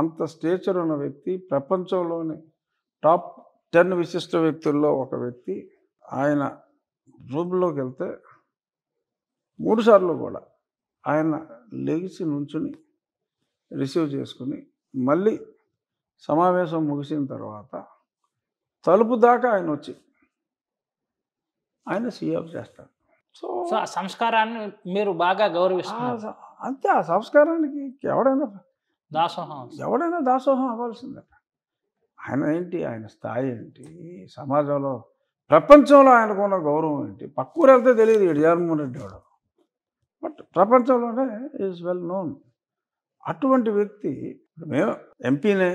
అంత స్టేచర్ ఉన్న వ్యక్తి ప్రపంచంలోని టాప్ టెన్ విశిష్ట వ్యక్తుల్లో ఒక వ్యక్తి ఆయన రూమ్లోకి వెళ్తే మూడుసార్లు కూడా ఆయన లేచి నుంచుని రిసీవ్ చేసుకుని మళ్ళీ సమావేశం ముగిసిన తర్వాత తలుపు దాకా ఆయన వచ్చి ఆయన సీఎఫ్ చేస్తారు సో ఆ సంస్కారాన్ని మీరు బాగా గౌరవిస్తారు అంతే ఆ సంస్కారానికి ఎవడైనా దాసోహం ఎవడైనా దాసోహం అవ్వాల్సిందట ఆయన ఏంటి ఆయన స్థాయి ఏంటి సమాజంలో ప్రపంచంలో ఆయనకున్న గౌరవం ఏంటి పక్కూరు వెళ్తే తెలియదు జగన్మోహన్ రెడ్డి వాడు బట్ ప్రపంచంలోనే ఈజ్ వెల్ నోన్ అటువంటి వ్యక్తి మేము ఎంపీనే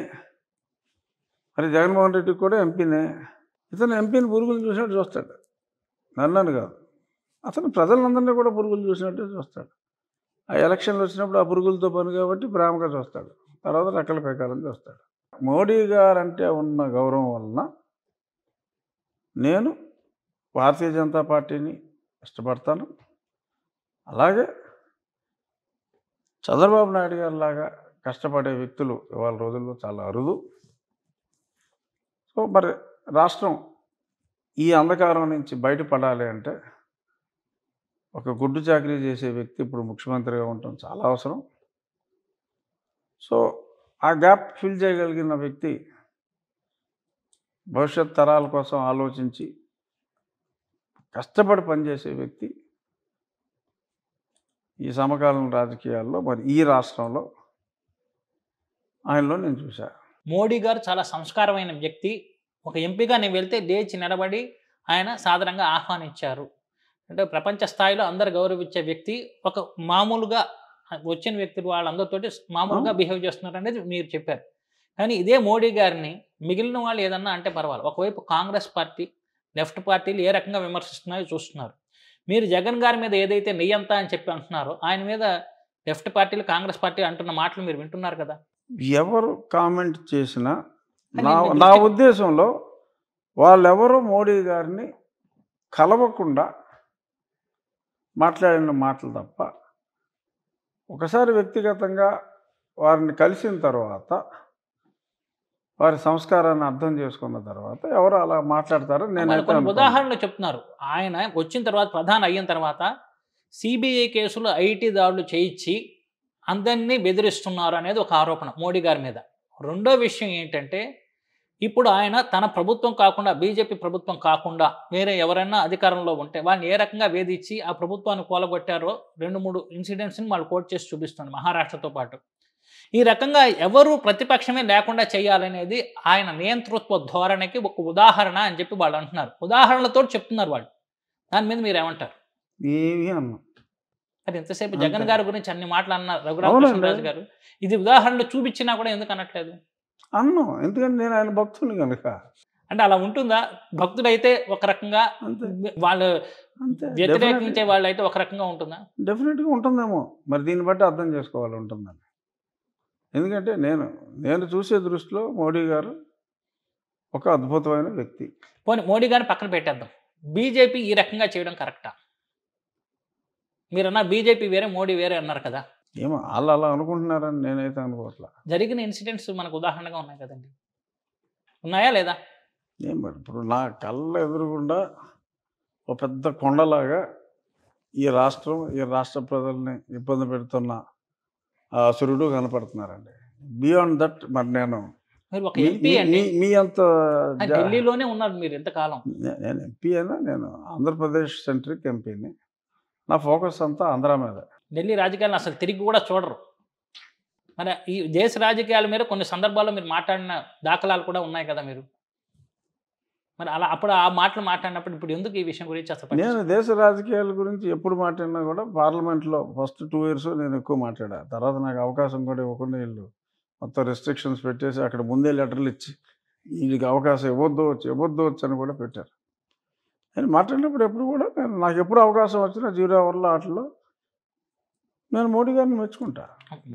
మరి జగన్మోహన్ రెడ్డి కూడా ఎంపీనే ఇతను ఎంపీని పురుగులు చూసినట్టు చూస్తాడు నన్నని కాదు అతను ప్రజలందరినీ కూడా పురుగులు చూసినట్టు చూస్తాడు ఆ ఎలక్షన్లు వచ్చినప్పుడు ఆ పురుగులతో పని కాబట్టి ప్రేమగా చూస్తాడు తర్వాత రెక్కల ప్రకారం చూస్తాడు మోడీ గారు అంటే ఉన్న గౌరవం వలన నేను భారతీయ జనతా పార్టీని ఇష్టపడతాను అలాగే చంద్రబాబు నాయుడు లాగా కష్టపడే వ్యక్తులు ఇవాళ రోజుల్లో చాలా అరుదు సో మరి రాష్ట్రం ఈ అంధకారం నుంచి బయటపడాలి అంటే ఒక గుడ్డు చాకరీ చేసే వ్యక్తి ఇప్పుడు ముఖ్యమంత్రిగా ఉండటం చాలా అవసరం సో ఆ గ్యాప్ ఫిల్ చేయగలిగిన వ్యక్తి భవిష్యత్ తరాల కోసం ఆలోచించి కష్టపడి పనిచేసే వ్యక్తి ఈ సమకాలీన రాజకీయాల్లో మరి ఈ రాష్ట్రంలో ఆయనలో నేను చూశాను మోడీ గారు చాలా సంస్కారమైన వ్యక్తి ఒక ఎంపీగా నేను వెళ్తే లేచి నిలబడి ఆయన సాధారణంగా ఆహ్వానించారు అంటే ప్రపంచ స్థాయిలో అందరు గౌరవించే వ్యక్తి ఒక మామూలుగా వచ్చిన వ్యక్తులు వాళ్ళందరితోటి మామూలుగా బిహేవ్ చేస్తున్నారు అనేది మీరు చెప్పారు కానీ ఇదే మోడీ గారిని మిగిలిన వాళ్ళు ఏదన్నా అంటే పర్వాలేదు ఒకవైపు కాంగ్రెస్ పార్టీ లెఫ్ట్ పార్టీలు ఏ రకంగా విమర్శిస్తున్నాయో చూస్తున్నారు మీరు జగన్ గారి మీద ఏదైతే నెయ్యంతా అని చెప్పి అంటున్నారో ఆయన మీద లెఫ్ట్ పార్టీలు కాంగ్రెస్ పార్టీ అంటున్న మాటలు మీరు వింటున్నారు కదా ఎవరు కామెంట్ చేసినా నా నా ఉద్దేశంలో వాళ్ళెవరు మోడీ గారిని కలవకుండా మాట్లాడిన మాటలు తప్ప ఒకసారి వ్యక్తిగతంగా వారిని కలిసిన తర్వాత వారి సంస్కారాన్ని అర్థం చేసుకున్న తర్వాత ఎవరు అలా మాట్లాడతారో నేను ఉదాహరణలు చెప్తున్నారు ఆయన వచ్చిన తర్వాత ప్రధాని అయిన తర్వాత సిబిఐ కేసులు ఐటీ దాడులు చేయించి అందరినీ బెదిరిస్తున్నారు అనేది ఒక ఆరోపణ మోడీ గారి మీద రెండో విషయం ఏంటంటే ఇప్పుడు ఆయన తన ప్రభుత్వం కాకుండా బీజేపీ ప్రభుత్వం కాకుండా వేరే ఎవరైనా అధికారంలో ఉంటే వాళ్ళని ఏ రకంగా వేధించి ఆ ప్రభుత్వాన్ని కూలగొట్టారో రెండు మూడు ఇన్సిడెంట్స్ని వాళ్ళు కోర్టు చేసి చూపిస్తుంది మహారాష్ట్రతో పాటు ఈ రకంగా ఎవరు ప్రతిపక్షమే లేకుండా చేయాలనేది ఆయన నియంతృత్వ ధోరణికి ఒక ఉదాహరణ అని చెప్పి వాళ్ళు అంటున్నారు ఉదాహరణలతో చెప్తున్నారు వాళ్ళు దాని మీద మీరు ఏమంటారు ఏమీ అన్నా ఎంతసేపు జగన్ గారి గురించి అన్ని మాటలు అన్నారు రఘురామకృష్ణరాజు గారు ఇది ఉదాహరణలు చూపించినా కూడా ఎందుకు అనట్లేదు అన్నాం ఎందుకంటే నేను ఆయన భక్తులు కనుక అంటే అలా ఉంటుందా అయితే ఒక రకంగా వాళ్ళు వ్యతిరేకించే వాళ్ళు అయితే ఒక రకంగా ఉంటుందా డెఫినెట్ గా ఉంటుందేమో మరి దీన్ని బట్టి అర్థం చేసుకోవాలి ఉంటుందని ఎందుకంటే నేను నేను చూసే దృష్టిలో మోడీ గారు ఒక అద్భుతమైన వ్యక్తి పోనీ మోడీ గారిని పక్కన పెట్టేద్దాం బీజేపీ ఈ రకంగా చేయడం కరెక్టా మీరన్నా బీజేపీ వేరే మోడీ వేరే అన్నారు కదా ఏమో వాళ్ళు అలా అనుకుంటున్నారని నేనైతే అనుకోవట్లా జరిగిన ఇన్సిడెంట్స్ మనకు ఉదాహరణగా ఉన్నాయి కదండి ఉన్నాయా లేదా ఏం ఇప్పుడు నా కళ్ళ ఎదురుకుండా ఒక పెద్ద కొండలాగా ఈ రాష్ట్రం ఈ రాష్ట్ర ప్రజల్ని ఇబ్బంది పెడుతున్న సురుడు కనపడుతున్నారండి బియాండ్ దట్ మరి నేను మీ అంత ఢిల్లీలోనే ఉన్నారు మీరు ఎంతకాలం నేను ఎంపీ అయినా నేను ఆంధ్రప్రదేశ్ సెంట్రిక్ ఎంపీని నా ఫోకస్ అంతా ఆంధ్ర మీద ఢిల్లీ రాజకీయాలను అసలు తిరిగి కూడా చూడరు మరి ఈ దేశ రాజకీయాల మీద కొన్ని సందర్భాల్లో మీరు మాట్లాడిన దాఖలాలు కూడా ఉన్నాయి కదా మీరు మరి అలా అప్పుడు ఆ మాటలు మాట్లాడినప్పుడు ఇప్పుడు ఎందుకు ఈ విషయం గురించి అసలు నేను దేశ రాజకీయాల గురించి ఎప్పుడు మాట్లాడినా కూడా పార్లమెంట్లో ఫస్ట్ టూ ఇయర్స్ నేను ఎక్కువ మాట్లాడా తర్వాత నాకు అవకాశం కూడా ఇవ్వకుండా వీళ్ళు మొత్తం రెస్ట్రిక్షన్స్ పెట్టేసి అక్కడ ముందే లెటర్లు ఇచ్చి వీళ్ళకి అవకాశం ఇవ్వద్దు వచ్చి ఇవ్వద్దు అని కూడా పెట్టారు నేను మాట్లాడినప్పుడు ఎప్పుడు కూడా నేను నాకు ఎప్పుడు అవకాశం వచ్చినా జీరో అవర్లో ఆటల్లో నేను మోడీ గారిని మెచ్చుకుంటా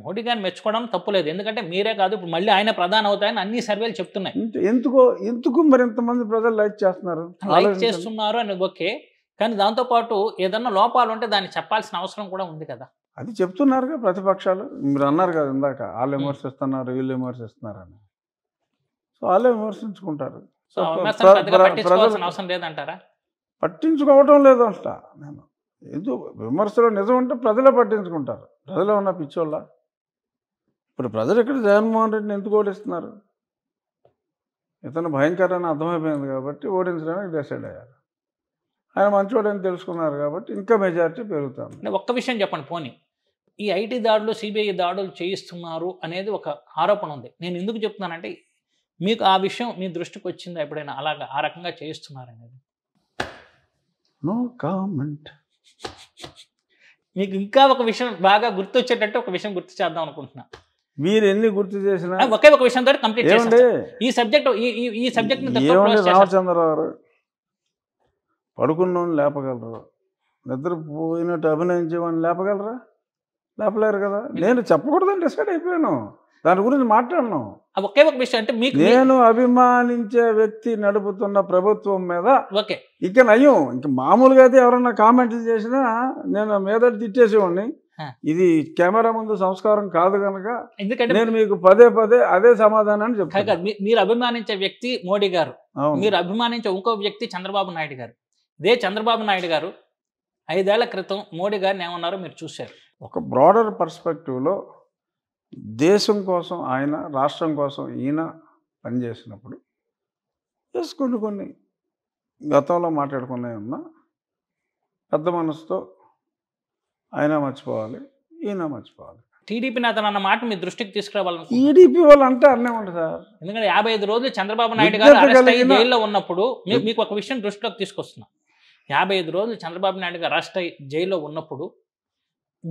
మోడీ గారిని మెచ్చుకోవడం తప్పులేదు ఎందుకంటే మీరే కాదు ఇప్పుడు మళ్ళీ ఆయన ప్రధాన అవుతాయని అన్ని సర్వేలు చెప్తున్నాయి ఎందుకో ఎందుకు మరి ఇంతమంది ప్రజలు లైక్ చేస్తున్నారు లైక్ చేస్తున్నారు అని ఓకే కానీ దాంతోపాటు ఏదన్నా లోపాలు ఉంటే దాన్ని చెప్పాల్సిన అవసరం కూడా ఉంది కదా అది చెప్తున్నారుగా ప్రతిపక్షాలు మీరు అన్నారు కదా ఇందాక వాళ్ళు విమర్శిస్తున్నారు వీళ్ళు విమర్శిస్తున్నారు అని సో వాళ్ళే విమర్శించుకుంటారు సో ప్రజలు అవసరం లేదంటారా పట్టించుకోవటం లేదంట నేను ఎందుకు విమర్శలు నిజం అంటే ప్రజలే పట్టించుకుంటారు ప్రజలే ఉన్న పిచ్చోళ్ళ ఇప్పుడు ప్రజలు ఇక్కడ జగన్మోహన్ రెడ్డిని ఎందుకు ఓడిస్తున్నారు ఇతను భయంకరని అర్థమైపోయింది కాబట్టి ఓడించడానికి డిసైడ్ అయ్యారు ఆయన మంచివాడని తెలుసుకున్నారు కాబట్టి ఇంకా మెజారిటీ పెరుగుతుంది ఒక్క విషయం చెప్పండి పోనీ ఈ ఐటీ దాడులు సిబిఐ దాడులు చేయిస్తున్నారు అనేది ఒక ఆరోపణ ఉంది నేను ఎందుకు చెప్తున్నానంటే మీకు ఆ విషయం మీ దృష్టికి వచ్చిందా ఎప్పుడైనా అలాగా ఆ రకంగా చేయిస్తున్నారనేది నో కామెంట్ మీకు ఇంకా ఒక విషయం బాగా గుర్తొచ్చేటట్టు ఒక విషయం గుర్తు చేద్దాం అనుకుంటున్నా మీరు ఎన్ని గుర్తు చేసినా ఒకే ఒక విషయం తోటి కంప్లీట్ చేయండి ఈ సబ్జెక్ట్ ఈ సబ్జెక్ట్ రామచంద్రరావు గారు పడుకున్నోని లేపగలరు నిద్రపోయినట్టు అభినయించేవాడిని లేపగలరా లేపలేరు కదా నేను చెప్పకూడదని డిసైడ్ అయిపోయాను దాని గురించి మాట్లాడను ఒకే ఒక విషయం అంటే మీకు నేను అభిమానించే వ్యక్తి నడుపుతున్న ప్రభుత్వం మీద ఓకే ఇక నయం ఇంక మామూలుగా అయితే ఎవరన్నా కామెంట్లు చేసినా నేను మీద తిట్టేసేవాడిని ఇది కెమెరా ముందు సంస్కారం కాదు కనుక ఎందుకంటే నేను మీకు పదే పదే అదే సమాధానాన్ని చెప్తాను మీరు అభిమానించే వ్యక్తి మోడీ గారు మీరు అభిమానించే ఇంకో వ్యక్తి చంద్రబాబు నాయుడు గారు ఇదే చంద్రబాబు నాయుడు గారు ఐదేళ్ల క్రితం మోడీ గారిని ఏమన్నారో మీరు చూశారు ఒక బ్రాడర్ పర్స్పెక్టివ్లో దేశం కోసం ఆయన రాష్ట్రం కోసం ఈయన పనిచేసినప్పుడు చేసుకుంటూ కొన్ని గతంలో మాట్లాడుకునే ఉన్నా పెద్ద మనసుతో ఆయన మర్చిపోవాలి ఈయన మర్చిపోవాలి టీడీపీ నేతను అన్న మాట మీ దృష్టికి తీసుకురావాలి టీడీపీ వాళ్ళు అంటే అన్నే ఉంటుంది సార్ ఎందుకంటే యాభై ఐదు రోజులు చంద్రబాబు నాయుడు గారు అరెస్ట్ అయ్యి జైల్లో ఉన్నప్పుడు మీకు ఒక విషయం దృష్టిలోకి తీసుకొస్తున్నా యాభై ఐదు రోజులు చంద్రబాబు నాయుడు గారు అరెస్ట్ అయ్యి జైల్లో ఉన్నప్పుడు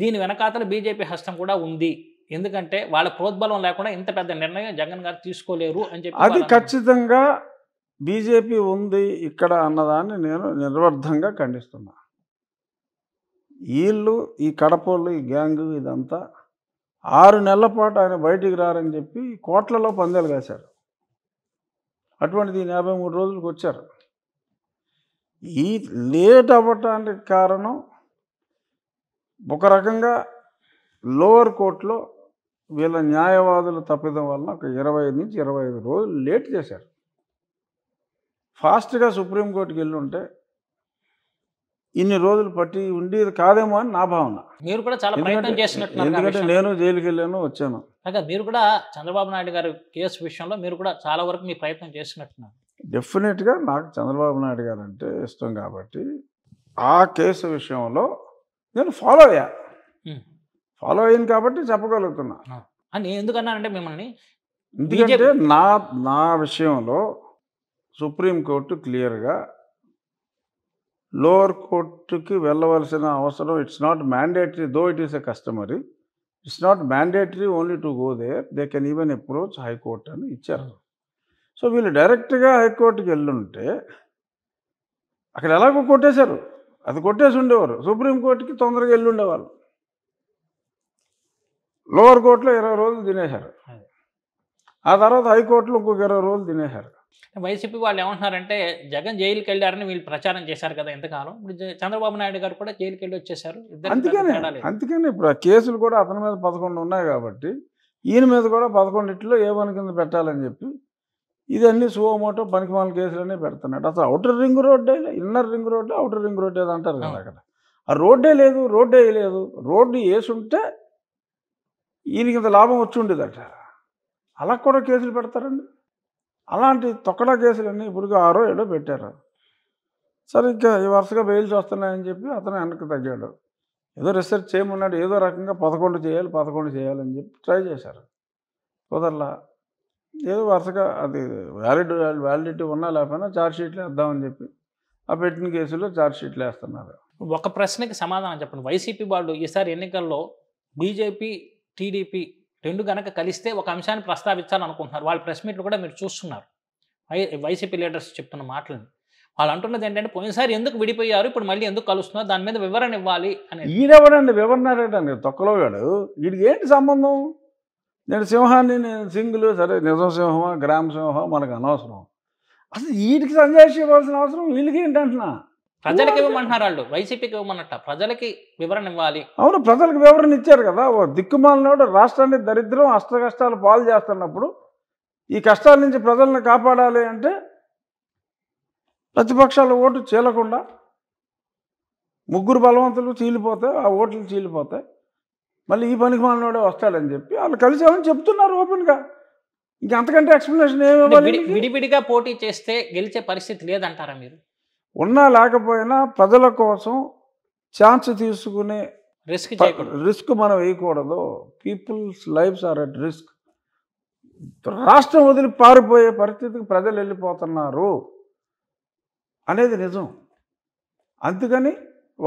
దీని వెనకాతల బీజేపీ హస్తం కూడా ఉంది ఎందుకంటే వాళ్ళ ప్రోద్బలం లేకుండా ఇంత పెద్ద నిర్ణయం జగన్ గారు తీసుకోలేరు అని చెప్పి అది ఖచ్చితంగా బీజేపీ ఉంది ఇక్కడ అన్నదాన్ని నేను నిర్వర్ధంగా ఖండిస్తున్నా వీళ్ళు ఈ కడపళ్ళు ఈ గ్యాంగ్ ఇదంతా ఆరు నెలల పాటు ఆయన బయటికి రారని చెప్పి కోట్లలో పందేలు కాశారు అటువంటిది యాభై మూడు రోజులకు వచ్చారు ఈ లేట్ అవ్వటానికి కారణం ఒక రకంగా లోవర్ కోర్టులో వీళ్ళ న్యాయవాదులు తప్పిదం వలన ఒక ఇరవై నుంచి ఇరవై ఐదు రోజులు లేట్ చేశారు ఫాస్ట్గా సుప్రీంకోర్టుకి వెళ్ళి ఉంటే ఇన్ని రోజులు పట్టి ఉండేది కాదేమో అని నా భావన మీరు కూడా చాలా ప్రయత్నం చేసినట్టు ఎందుకంటే నేను జైలుకి వెళ్ళాను వచ్చాను అయితే మీరు కూడా చంద్రబాబు నాయుడు గారి కేసు విషయంలో మీరు కూడా చాలా వరకు మీ ప్రయత్నం చేసినట్టున్నారు డెఫినెట్గా నాకు చంద్రబాబు నాయుడు గారు అంటే ఇష్టం కాబట్టి ఆ కేసు విషయంలో నేను ఫాలో అయ్యా ఫాలో అయ్యింది కాబట్టి చెప్పగలుగుతున్నా అని ఎందుకన్నానంటే మిమ్మల్ని ఎందుకంటే నా నా విషయంలో సుప్రీంకోర్టు క్లియర్గా లోవర్ కోర్టుకి వెళ్ళవలసిన అవసరం it's not mandatory though it is a customary it's not mandatory only to go there they can even approach high court అని ఇచ్చారు సో వీళ్ళు డైరెక్ట్గా హైకోర్టుకి వెళ్ళుంటే అక్కడ ఎలాగో కొట్టేశారు అది కొట్టేసి ఉండేవారు సుప్రీంకోర్టుకి తొందరగా వెళ్ళి ఉండేవాళ్ళు లోవర్ కోర్టులో ఇరవై రోజులు తినేశారు ఆ తర్వాత హైకోర్టులో ఇంకొక ఇరవై రోజులు తినేశారు వైసీపీ వాళ్ళు ఏమంటున్నారంటే జగన్ జైలుకి వెళ్ళారని వీళ్ళు ప్రచారం చేశారు కదా ఎంతకాలం ఇప్పుడు చంద్రబాబు నాయుడు గారు కూడా జైలుకి వెళ్ళి వచ్చేసారు అందుకని అందుకని ఇప్పుడు కేసులు కూడా అతని మీద పదకొండు ఉన్నాయి కాబట్టి ఈయన మీద కూడా పదకొండిట్లో ఏ పని కింద పెట్టాలని చెప్పి ఇదన్నీ సువమోటో పనికిమాల కేసులనే పెడుతున్నాడు అసలు అవుటర్ రింగ్ రోడ్డే inner ring road outer ring రోడ్డే ఏదో అంటారు కదా అక్కడ ఆ రోడ్డే లేదు రోడ్డే లేదు రోడ్డు వేసుంటే ఈయనకి ఇంత లాభం వచ్చి ఉండేదట అలా కూడా కేసులు పెడతారండి అలాంటి తొక్కడా కేసులన్నీ ఇప్పుడు ఆరో ఏడో పెట్టారు సరే ఇంకా ఈ వరుసగా బెయిల్ చేస్తున్నాయని చెప్పి అతను వెనక్కి తగ్గాడు ఏదో రీసెర్చ్ చేయమన్నాడు ఏదో రకంగా పదకొండు చేయాలి పదకొండు చేయాలని చెప్పి ట్రై చేశారు కుదరలా ఏదో వరుసగా అది వ్యాలిడ్ వ్యాలిడిటీ ఉన్నా లేకపోయినా ఛార్జ్ షీట్లు వేద్దామని చెప్పి ఆ పెట్టిన కేసులో ఛార్జ్ షీట్లు వేస్తున్నారు ఒక ప్రశ్నకి సమాధానం చెప్పండి వైసీపీ వాళ్ళు ఈసారి ఎన్నికల్లో బీజేపీ టీడీపీ రెండు గనక కలిస్తే ఒక అంశాన్ని ప్రస్తావించాలనుకుంటున్నారు వాళ్ళ ప్రెస్ మీట్లు కూడా మీరు చూస్తున్నారు వైసీపీ లీడర్స్ చెప్తున్న మాటలను వాళ్ళు అంటున్నది ఏంటంటే పోయినసారి ఎందుకు విడిపోయారు ఇప్పుడు మళ్ళీ ఎందుకు కలుస్తున్నారు దాని మీద వివరణ ఇవ్వాలి అని ఈయనెవడండి వివరణ రేటండి తొక్కలో వాడు వీడికి ఏంటి సంబంధం నేను సింహాన్ని నేను సింగులు సరే నిజం సింహమా గ్రామ సింహమా మనకు అనవసరం అసలు వీటికి సందేశం ఇవ్వాల్సిన అవసరం వీళ్ళకి ఏంటంటున్నా ప్రజలకి ఇవ్వమంటున్నారు వాళ్ళు వైసీపీకి ఇవ్వమన్నట్ట ప్రజలకి వివరణ ఇవ్వాలి అవును ప్రజలకు వివరణ ఇచ్చారు కదా ఓ దిక్కుమాలనోడు రాష్ట్రాన్ని దరిద్రం అష్ట కష్టాలు పాలు చేస్తున్నప్పుడు ఈ కష్టాల నుంచి ప్రజలను కాపాడాలి అంటే ప్రతిపక్షాల ఓటు చీలకుండా ముగ్గురు బలవంతులు చీలిపోతాయి ఆ ఓట్లు చీలిపోతాయి మళ్ళీ ఈ పనికి మాలనోడే వస్తాడని చెప్పి వాళ్ళు కలిసామని చెప్తున్నారు ఓపెన్గా ఇంకెంతకంటే ఎక్స్ప్లెనేషన్ ఏమి విడివిడిగా పోటీ చేస్తే గెలిచే పరిస్థితి లేదంటారా మీరు ఉన్నా లేకపోయినా ప్రజల కోసం ఛాన్స్ తీసుకునే రిస్క్ రిస్క్ మనం వేయకూడదు people's lifes are at risk రాష్ట్రం వదిలి పారిపోయే పరిస్థితికి ప్రజలు వెళ్ళిపోతున్నారు అనేది నిజం అందుకని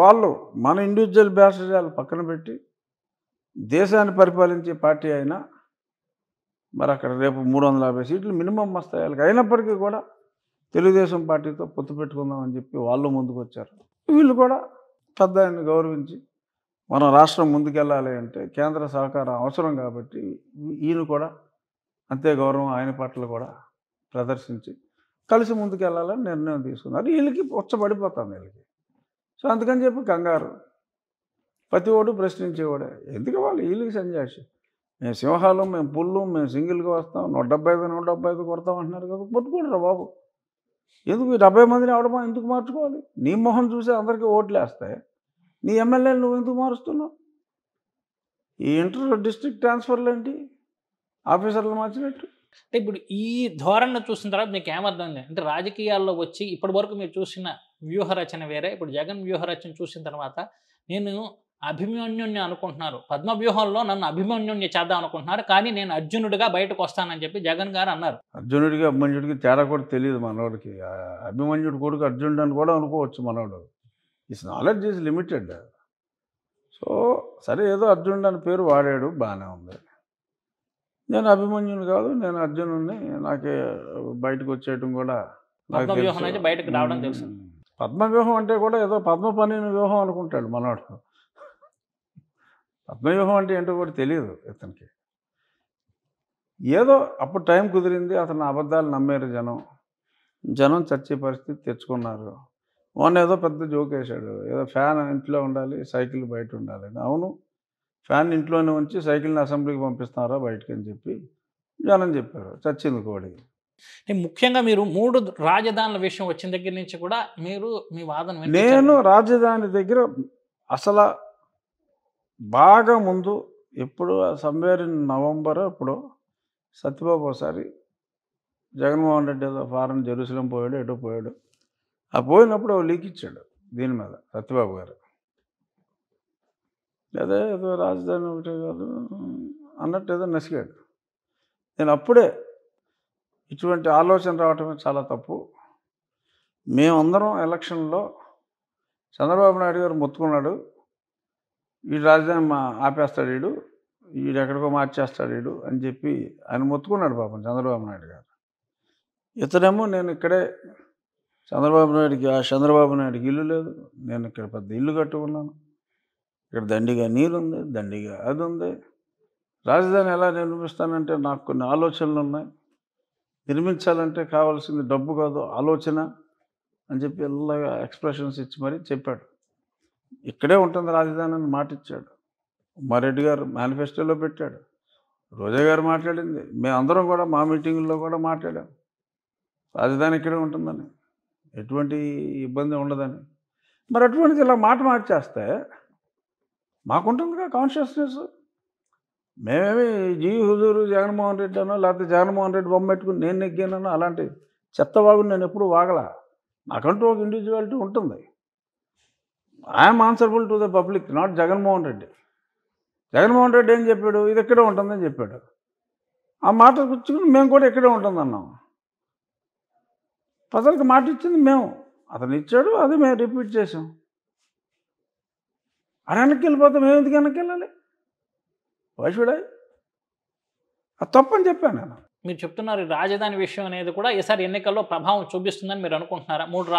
వాళ్ళు మన ఇండివిజువల్ భేషజాలు పక్కన పెట్టి దేశాన్ని పరిపాలించే పార్టీ అయినా మరి అక్కడ రేపు మూడు వందల యాభై సీట్లు మినిమం వస్తాయి వాళ్ళకి అయినప్పటికీ కూడా తెలుగుదేశం పార్టీతో పొత్తు పెట్టుకుందామని చెప్పి వాళ్ళు ముందుకు వచ్చారు వీళ్ళు కూడా పెద్ద ఆయన్ని గౌరవించి మన రాష్ట్రం ముందుకెళ్ళాలి అంటే కేంద్ర సహకారం అవసరం కాబట్టి ఈయన కూడా అంతే గౌరవం ఆయన పట్ల కూడా ప్రదర్శించి కలిసి ముందుకెళ్ళాలని నిర్ణయం తీసుకున్నారు వీళ్ళకి ఉచ్చబడిపోతాను వీళ్ళకి సో అందుకని చెప్పి కంగారు ప్రతి ఓడు ప్రశ్నించేవాడే ఎందుకు వాళ్ళు వీళ్ళకి సంజాషి మేము సింహాలు మేము పుల్లు మేము సింగిల్గా వస్తాం నూట డెబ్బై ఐదు నూట డెబ్బై ఐదు కొడతాం అంటున్నారు కదా పట్టుకోండి రా బాబు ఎందుకు డెబ్బై మందిని అవడమా ఎందుకు మార్చుకోవాలి నీ మొహం చూసి అందరికీ ఓట్లు వేస్తాయి నీ ఎమ్మెల్యేలు నువ్వు ఎందుకు మారుస్తున్నావు ఈ ఇంటర్ డిస్ట్రిక్ట్ ట్రాన్స్ఫర్లు ఏంటి ఆఫీసర్లు మార్చినట్టు అంటే ఇప్పుడు ఈ ధోరణి చూసిన తర్వాత మీకు లేదు అంటే రాజకీయాల్లో వచ్చి ఇప్పటి వరకు మీరు చూసిన వ్యూహరచన వేరే ఇప్పుడు జగన్ వ్యూహరచన చూసిన తర్వాత నేను అభిమన్యుణ్ణి అనుకుంటున్నారు పద్మవ్యూహంలో నన్ను అభిమన్యుణ్ణి చేద్దాం అనుకుంటున్నారు కానీ నేను అర్జునుడిగా బయటకు వస్తానని చెప్పి జగన్ గారు అన్నారు అర్జునుడికి అభిమన్యుడికి తేడా కూడా తెలియదు మనవాడికి అభిమన్యుడు కొడుకు అర్జునుడు అని కూడా అనుకోవచ్చు మనవాడు is knowledge is limited so సరే ఏదో అర్జునుడు అని పేరు వాడాడు బాగానే ఉంది నేను అభిమన్యుని కాదు నేను అర్జునుడిని నాకే బయటకు వచ్చేయటం కూడా బయటకు రావడం తెలుసు పద్మవ్యూహం అంటే కూడా ఏదో పద్మ పని వ్యూహం అనుకుంటాడు మనవాడు పద్మవ్యూహం అంటే ఏంటో కూడా తెలియదు ఇతనికి ఏదో అప్పుడు టైం కుదిరింది అతను అబద్ధాలు నమ్మారు జనం జనం చచ్చే పరిస్థితి తెచ్చుకున్నారు మొన్న ఏదో పెద్ద జోక్ వేశాడు ఏదో ఫ్యాన్ ఇంట్లో ఉండాలి సైకిల్ బయట ఉండాలి అవును ఫ్యాన్ ఇంట్లోనే ఉంచి సైకిల్ని అసెంబ్లీకి పంపిస్తున్నారా బయటకి అని చెప్పి జనం చెప్పారు చచ్చింది కోడి ముఖ్యంగా మీరు మూడు రాజధానుల విషయం వచ్చిన దగ్గర నుంచి కూడా మీరు మీ వాదన నేను రాజధాని దగ్గర అసలు బాగా ముందు ఎప్పుడు సమ్వేర్ ఇన్ నవంబర్ అప్పుడు సత్యబాబు ఒకసారి జగన్మోహన్ రెడ్డి ఏదో ఫారెన్ జెరూసలం పోయాడు ఎటు పోయాడు ఆ పోయినప్పుడు లీక్ ఇచ్చాడు దీని మీద సత్యబాబు గారు లేదా ఏదో రాజధాని ఒకటే కాదు అన్నట్టు ఏదో నసిగాడు నేను అప్పుడే ఇటువంటి ఆలోచన రావటమే చాలా తప్పు మేమందరం ఎలక్షన్లో చంద్రబాబు నాయుడు గారు మొత్తుకున్నాడు వీడు రాజధాని మా ఆపేస్తాడు వీడు వీడు ఎక్కడికో మార్చేస్తాడు వీడు అని చెప్పి ఆయన మొత్తుకున్నాడు పాపం చంద్రబాబు నాయుడు గారు ఇతనేమో నేను ఇక్కడే చంద్రబాబు నాయుడికి ఆ చంద్రబాబు నాయుడికి ఇల్లు లేదు నేను ఇక్కడ పెద్ద ఇల్లు కట్టుకున్నాను ఇక్కడ దండిగా నీళ్ళు ఉంది దండిగా అది ఉంది రాజధాని ఎలా నిర్మిస్తానంటే నాకు కొన్ని ఆలోచనలు ఉన్నాయి నిర్మించాలంటే కావాల్సింది డబ్బు కాదు ఆలోచన అని చెప్పి ఎల్లగా ఎక్స్ప్రెషన్స్ ఇచ్చి మరీ చెప్పాడు ఇక్కడే ఉంటుంది రాజధాని అని మాట ఇచ్చాడు ఉమ్మారెడ్డి గారు మేనిఫెస్టోలో పెట్టాడు రోజా గారు మాట్లాడింది మేమందరం కూడా మా మీటింగుల్లో కూడా మాట్లాడాం రాజధాని ఇక్కడే ఉంటుందని ఎటువంటి ఇబ్బంది ఉండదని మరి అటువంటిది ఇలా మాట మార్చేస్తే మాకుంటుందిగా కాన్షియస్నెస్ మేమేమి జీ హుజూరు జగన్మోహన్ రెడ్డి అనో లేకపోతే జగన్మోహన్ రెడ్డి బొమ్మ పెట్టుకుని నేను నెగ్గానో అలాంటి చెత్త వాగుని నేను ఎప్పుడు వాగలా నాకంటూ ఒక ఇండివిజువాలిటీ ఉంటుంది I'm answerable to the public not Jaganmohan Reddy Jaganmohan Reddy ఏం చెప్పాడు ఇది ఎక్కడే ఉంటుందని చెప్పాడు ఆ మాట కూర్చుకుని మేము కూడా ఇక్కడే ఉంటుందన్నాం ప్రజలకు మాట ఇచ్చింది మేము అతను ఇచ్చాడు అది మేము రిపీట్ చేసాం అరే వెనక్కి వెళ్ళిపోతే మేము ఎందుకు వెనక్కి వెళ్ళాలి వైషుడాయ్ అది తప్పని చెప్పాను నేను మీరు చెప్తున్నారు రాజధాని విషయం అనేది కూడా ఈసారి ఎన్నికల్లో ప్రభావం చూపిస్తుందని మీరు అనుకుంటున్నారా మూడు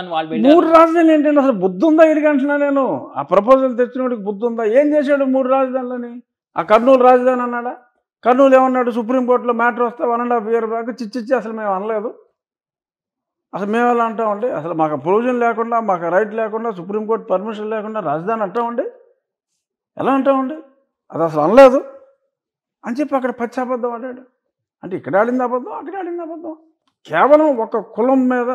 అని వాళ్ళు మూడు రాజధానులు ఏంటంటే అసలు బుద్ధి ఉందా అంటున్నా నేను ఆ ప్రపోజల్ తెచ్చినోడికి బుద్ధి ఉందా ఏం చేశాడు మూడు రాజధానులని ఆ కర్నూలు రాజధాని అన్నాడా కర్నూలు ఏమన్నాడు సుప్రీంకోర్టులో మ్యాటర్ వస్తే one and half year back చిచ్చిచ్చి అసలు మేము అనలేదు అసలు మేము ఎలా అంటామండి అసలు మాకు ప్రొవిజన్ లేకుండా మాకు రైట్ లేకుండా సుప్రీంకోర్టు పర్మిషన్ లేకుండా రాజధాని అంటామండి ఎలా అంటామండి అది అసలు అనలేదు అని చెప్పి అక్కడ పచ్చాబద్ధం ఆడాడు అంటే ఇక్కడ ఆడింది అబద్ధం అక్కడ ఆడింది అబద్ధం కేవలం ఒక కులం మీద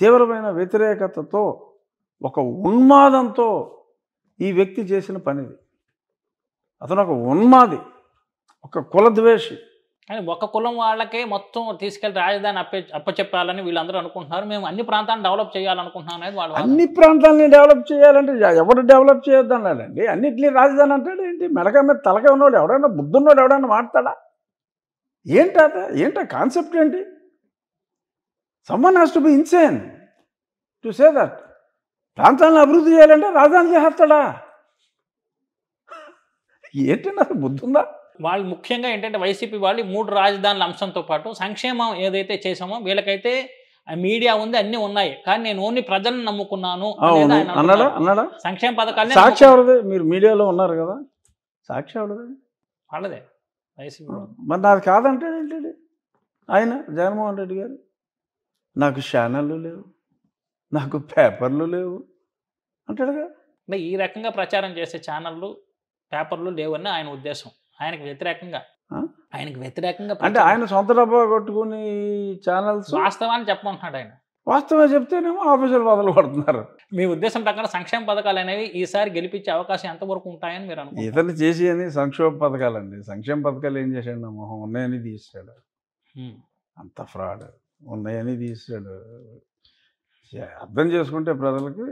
తీవ్రమైన వ్యతిరేకతతో ఒక ఉన్మాదంతో ఈ వ్యక్తి చేసిన పనిది అతను ఒక ఉన్మాది ఒక కులద్వేషి కానీ ఒక కులం వాళ్ళకే మొత్తం తీసుకెళ్ళి రాజధాని అప్ప అప్పచెప్పాలని వీళ్ళందరూ అనుకుంటున్నారు మేము అన్ని ప్రాంతాలను డెవలప్ చేయాలనుకుంటున్నాం అనేది వాళ్ళు అన్ని ప్రాంతాలని డెవలప్ చేయాలంటే ఎవరు డెవలప్ చేయొద్దన్నాడండి అన్నింటినీ రాజధాని అంటాడు ఏంటి మెడక మీద తలక ఉన్నవాడు ఎవడన్నా బుద్ధున్నోడు ఎవడైనా మాట్లాడా ఏంట ఏంట కాన్సెప్ట్ ఏంటి someone has to be insane to say that ప్రాంతాలను అభివృద్ధి చేయాలంటే రాజధాని చేస్తాడా ఏంటంటే అసలు బుద్ధి ఉందా వాళ్ళు ముఖ్యంగా ఏంటంటే వైసీపీ వాళ్ళు మూడు రాజధానుల అంశంతో పాటు సంక్షేమం ఏదైతే చేసామో వీళ్ళకైతే మీడియా ఉంది అన్ని ఉన్నాయి కానీ నేను ఓన్లీ ప్రజలను నమ్ముకున్నాను సంక్షేమ పథకాలు సాక్షి మీరు మీడియాలో ఉన్నారు కదా సాక్షి వాళ్ళదే మరి నాది కాదంటాడేంటి ఆయన జగన్మోహన్ రెడ్డి గారు నాకు ఛానళ్ళు లేవు నాకు పేపర్లు లేవు అంటాడుగా ఈ రకంగా ప్రచారం చేసే ఛానళ్ళు పేపర్లు లేవని ఆయన ఉద్దేశం ఆయనకు వ్యతిరేకంగా ఆయనకు వ్యతిరేకంగా అంటే ఆయన సొంత డబ్బా కొట్టుకుని ఛానల్స్ వాస్తవాన్ని చెప్పమంటున్నాడు ఆయన వాస్తవంగా చెప్తేనేమో ఆఫీసులు బదులు పడుతున్నారు మీ ఉద్దేశం ప్రకారం సంక్షేమ పథకాలు అనేవి ఈసారి గెలిపించే అవకాశం ఎంతవరకు ఉంటాయని మీరు ఇతను చేసి చేసేది సంక్షేమ అండి సంక్షేమ పథకాలు ఏం చేశాడు మొహం ఉన్నాయని తీసాడు అంత ఫ్రాడ్ ఉన్నాయని తీసాడు అర్థం చేసుకుంటే ప్రజలకి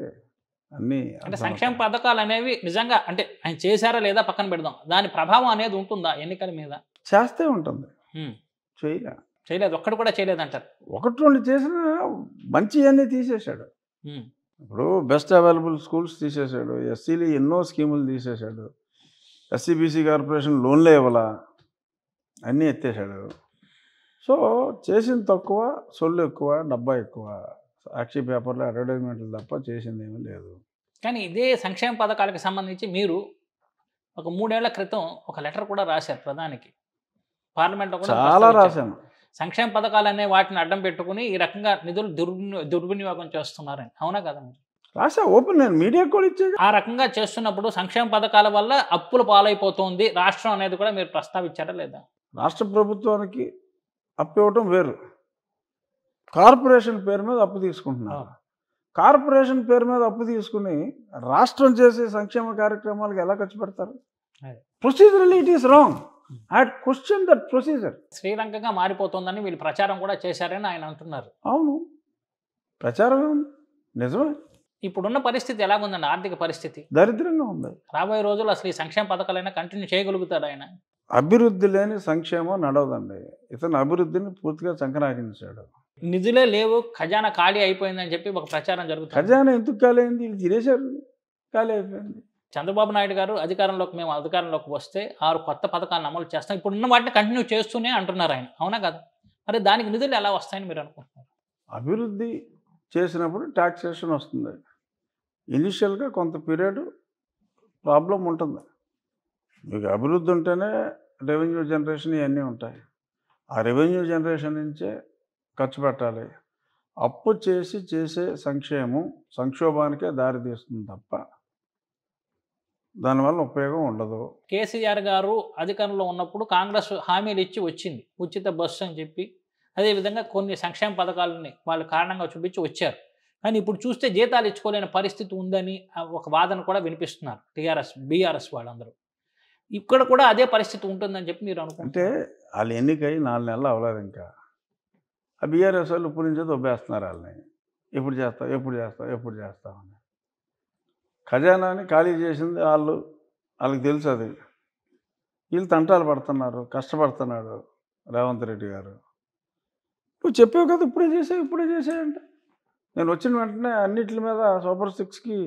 అన్ని అంటే సంక్షేమ పథకాలు అనేవి నిజంగా అంటే ఆయన చేశారా లేదా పక్కన పెడదాం దాని ప్రభావం అనేది ఉంటుందా ఎన్నికల మీద చేస్తే ఉంటుంది చేయలే చేయలేదు ఒక్కడు కూడా అంటారు ఒకటి రెండు చేసిన మంచి అన్నీ తీసేశాడు ఇప్పుడు బెస్ట్ అవైలబుల్ స్కూల్స్ తీసేశాడు ఎస్సీలు ఎన్నో స్కీములు తీసేశాడు ఎస్సీబీసీ కార్పొరేషన్ లోన్లే ఇవ్వాలా అన్నీ ఎత్తేసాడు సో చేసింది తక్కువ సొల్లు ఎక్కువ డబ్బా ఎక్కువ సాక్షి పేపర్లో అడ్వర్టైజ్మెంట్లు తప్ప చేసింది ఏమీ లేదు కానీ ఇదే సంక్షేమ పథకాలకు సంబంధించి మీరు ఒక మూడేళ్ల క్రితం ఒక లెటర్ కూడా రాశారు ప్రధానికి పార్లమెంట్లో చాలా రాశాను సంక్షేమ పథకాలు అనే వాటిని అడ్డం పెట్టుకుని ఈ రకంగా నిధులు దుర్విని దుర్వినియోగం చేస్తున్నారని అవునా కదా రాష్ట్ర ఓపెన్ నేను మీడియా కూడా ఇచ్చాడు ఆ రకంగా చేస్తున్నప్పుడు సంక్షేమ పథకాల వల్ల అప్పులు పాలైపోతుంది రాష్ట్రం అనేది కూడా మీరు ప్రస్తావించారా లేదా రాష్ట్ర ప్రభుత్వానికి అప్పు ఇవ్వటం వేరు కార్పొరేషన్ పేరు మీద అప్పు తీసుకుంటున్నారు కార్పొరేషన్ పేరు మీద అప్పు తీసుకుని రాష్ట్రం చేసే సంక్షేమ కార్యక్రమాలకు ఎలా ఖర్చు పెడతారు procedurally it is wrong had question that procedure శ్రీలంకగా మారిపోతుందని వీళ్ళు ప్రచారం కూడా చేశారని ఆయన అంటున్నారు అవును ప్రచారం నిజమే ఇప్పుడున్న పరిస్థితి ఎలా ఉందండి ఆర్థిక పరిస్థితి దరిద్రంగా ఉంది రాబోయే రోజులు అసలు ఈ సంక్షేమ పథకాలైనా కంటిన్యూ చేయగలుగుతాడు ఆయన అభివృద్ధి లేని సంక్షేమం నడవదండి ఇతను అభివృద్ధిని పూర్తిగా సంకరాగించాడు నిధులే లేవు ఖజానా ఖాళీ అయిపోయిందని చెప్పి ఒక ప్రచారం జరుగుతుంది ఖజానా ఎందుకు ఖాళీ అయింది వీళ్ళు తినేశారు ఖాళీ అయిపోయింది చంద్రబాబు నాయుడు గారు అధికారంలోకి మేము అధికారంలోకి వస్తే ఆరు కొత్త పథకాలను అమలు చేస్తాం ఇప్పుడున్న వాటిని కంటిన్యూ చేస్తూనే అంటున్నారు ఆయన అవునా కదా మరి దానికి నిధులు ఎలా వస్తాయని మీరు అనుకుంటున్నారు అభివృద్ధి చేసినప్పుడు ట్యాక్సేషన్ వస్తుంది ఇనిషియల్గా కొంత పీరియడ్ ప్రాబ్లం ఉంటుంది మీకు అభివృద్ధి ఉంటేనే రెవెన్యూ జనరేషన్ ఇవన్నీ ఉంటాయి ఆ రెవెన్యూ జనరేషన్ నుంచే ఖర్చు పెట్టాలి అప్పు చేసి చేసే సంక్షేమం సంక్షోభానికే దారితీస్తుంది తప్ప దానివల్ల ఉపయోగం ఉండదు కేసీఆర్ గారు అధికారంలో ఉన్నప్పుడు కాంగ్రెస్ హామీలు ఇచ్చి వచ్చింది ఉచిత బస్సు అని చెప్పి అదేవిధంగా కొన్ని సంక్షేమ పథకాలని వాళ్ళు కారణంగా చూపించి వచ్చారు కానీ ఇప్పుడు చూస్తే జీతాలు ఇచ్చుకోలేని పరిస్థితి ఉందని ఒక వాదన కూడా వినిపిస్తున్నారు టీఆర్ఎస్ బీఆర్ఎస్ వాళ్ళందరూ ఇక్కడ కూడా అదే పరిస్థితి ఉంటుందని చెప్పి మీరు అనుకుంటే వాళ్ళు ఎన్నికై నాలుగు నెలలు అవ్వలేదు ఇంకా ఆ బీఆర్ఎస్ వాళ్ళు ఇప్పుడు నుంచి దొబ్బేస్తున్నారు వాళ్ళని ఎప్పుడు చేస్తావు ఎప్పుడు చేస్తావు ఎప్పుడు చేస్తావు అని ఖజానాని ఖాళీ చేసింది వాళ్ళు వాళ్ళకి తెలుసు అది వీళ్ళు తంటాలు పడుతున్నారు కష్టపడుతున్నాడు రేవంత్ రెడ్డి గారు నువ్వు చెప్పావు కదా ఇప్పుడే చేసావు ఇప్పుడే చేసాయంటే నేను వచ్చిన వెంటనే అన్నిటి మీద సూపర్ సిక్స్కి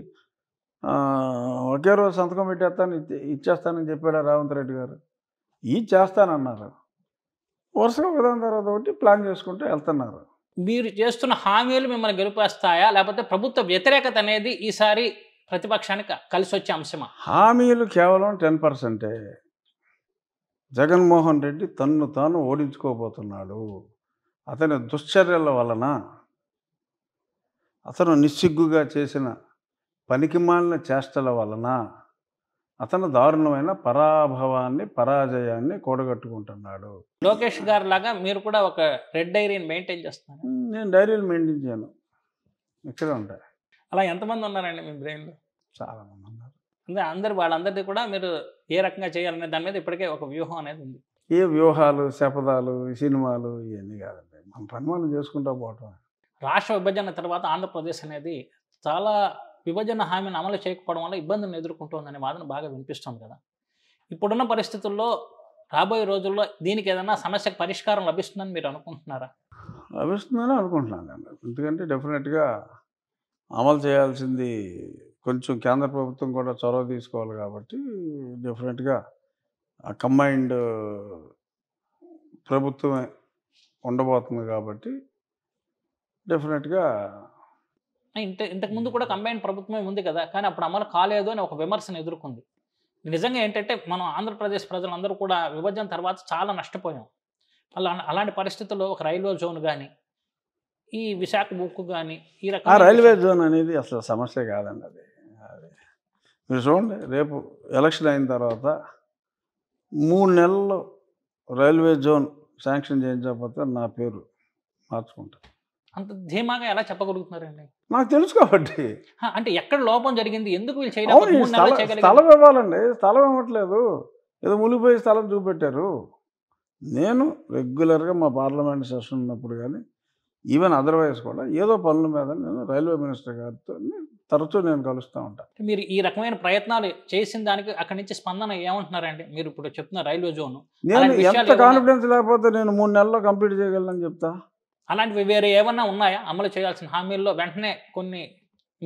ఒకే రోజు సంతకం పెట్టేస్తాను ఇచ్చేస్తానని చెప్పాడు రేవంత్ రెడ్డి గారు ఈ చేస్తానన్నారు వరుసగా విధానం తర్వాత ఒకటి ప్లాన్ చేసుకుంటూ వెళ్తున్నారు మీరు చేస్తున్న హామీలు మిమ్మల్ని గెలిపేస్తాయా లేకపోతే ప్రభుత్వ వ్యతిరేకత అనేది ఈసారి ప్రతిపక్షానికి కలిసి వచ్చే అంశమా హామీలు కేవలం టెన్ పర్సెంటే జగన్మోహన్ రెడ్డి తన్ను తాను ఓడించుకోబోతున్నాడు అతని దుశ్చర్యల వలన అతను నిస్సిగ్గుగా చేసిన పనికిమాలిన చేష్టల వలన అతను దారుణమైన పరాభవాన్ని పరాజయాన్ని కూడగట్టుకుంటున్నాడు లోకేష్ గారు లాగా మీరు కూడా ఒక రెడ్ డైరీని మెయింటైన్ చేస్తున్నారు నేను డైరీలు మెయింటైన్ చేయను ఇక్కడే ఉంటాయి అలా ఎంతమంది ఉన్నారండి మీ బ్రెయిన్లో చాలామంది ఉన్నారు అంటే అందరు వాళ్ళందరినీ కూడా మీరు ఏ రకంగా చేయాలనే దాని మీద ఇప్పటికే ఒక వ్యూహం అనేది ఉంది ఏ వ్యూహాలు శపథాలు సినిమాలు ఇవన్నీ కాదండి మన పని మనం చేసుకుంటూ పోవటం రాష్ట్ర విభజన తర్వాత ఆంధ్రప్రదేశ్ అనేది చాలా విభజన హామీని అమలు చేయకపోవడం వల్ల ఇబ్బందులను ఎదుర్కొంటుందనే వాదన బాగా వినిపిస్తుంది కదా ఇప్పుడున్న పరిస్థితుల్లో రాబోయే రోజుల్లో దీనికి ఏదైనా సమస్యకు పరిష్కారం లభిస్తుందని మీరు అనుకుంటున్నారా లభిస్తుందని అనుకుంటున్నాను ఎందుకంటే డెఫినెట్గా అమలు చేయాల్సింది కొంచెం కేంద్ర ప్రభుత్వం కూడా చొరవ తీసుకోవాలి కాబట్టి డిఫరెంట్గా కంబైన్డ్ ప్రభుత్వమే ఉండబోతుంది కాబట్టి డెఫినెట్గా ఇంత ఇంతకుముందు కూడా కంబైన్ ప్రభుత్వమే ఉంది కదా కానీ అప్పుడు అమలు కాలేదు అని ఒక విమర్శను ఎదుర్కొంది నిజంగా ఏంటంటే మనం ఆంధ్రప్రదేశ్ ప్రజలందరూ కూడా విభజన తర్వాత చాలా నష్టపోయాం అలా అలాంటి పరిస్థితుల్లో ఒక రైల్వే జోన్ కానీ ఈ విశాఖ ముక్కు కానీ ఈ రకం రైల్వే జోన్ అనేది అసలు సమస్య కాదండి అది మీరు చూడండి రేపు ఎలక్షన్ అయిన తర్వాత మూడు నెలలు రైల్వే జోన్ శాంక్షన్ చేయించకపోతే నా పేరు మార్చుకుంటా అంత ధీమాగా ఎలా చెప్పగలుగుతున్నారండి నాకు తెలుసు కాబట్టి అంటే ఎక్కడ లోపం జరిగింది ఎందుకు వీళ్ళు స్థలం ఇవ్వాలండి స్థలం ఇవ్వట్లేదు ఏదో మునిగిపోయే స్థలం చూపెట్టారు నేను రెగ్యులర్గా మా పార్లమెంట్ సెషన్ ఉన్నప్పుడు కానీ ఈవెన్ అదర్వైజ్ కూడా ఏదో పనుల మీద నేను రైల్వే మినిస్టర్ గారితో తరచూ నేను కలుస్తూ ఉంటాను మీరు ఈ రకమైన ప్రయత్నాలు చేసిన దానికి అక్కడి నుంచి స్పందన ఏమంటున్నారండి మీరు ఇప్పుడు చెప్తున్న రైల్వే జోన్ నేను ఎంత కాన్ఫిడెన్స్ లేకపోతే నేను మూడు నెలల్లో కంప్లీట్ చేయగలను చెప్తా అలాంటివి వేరే ఏమన్నా ఉన్నాయా అమలు చేయాల్సిన హామీల్లో వెంటనే కొన్ని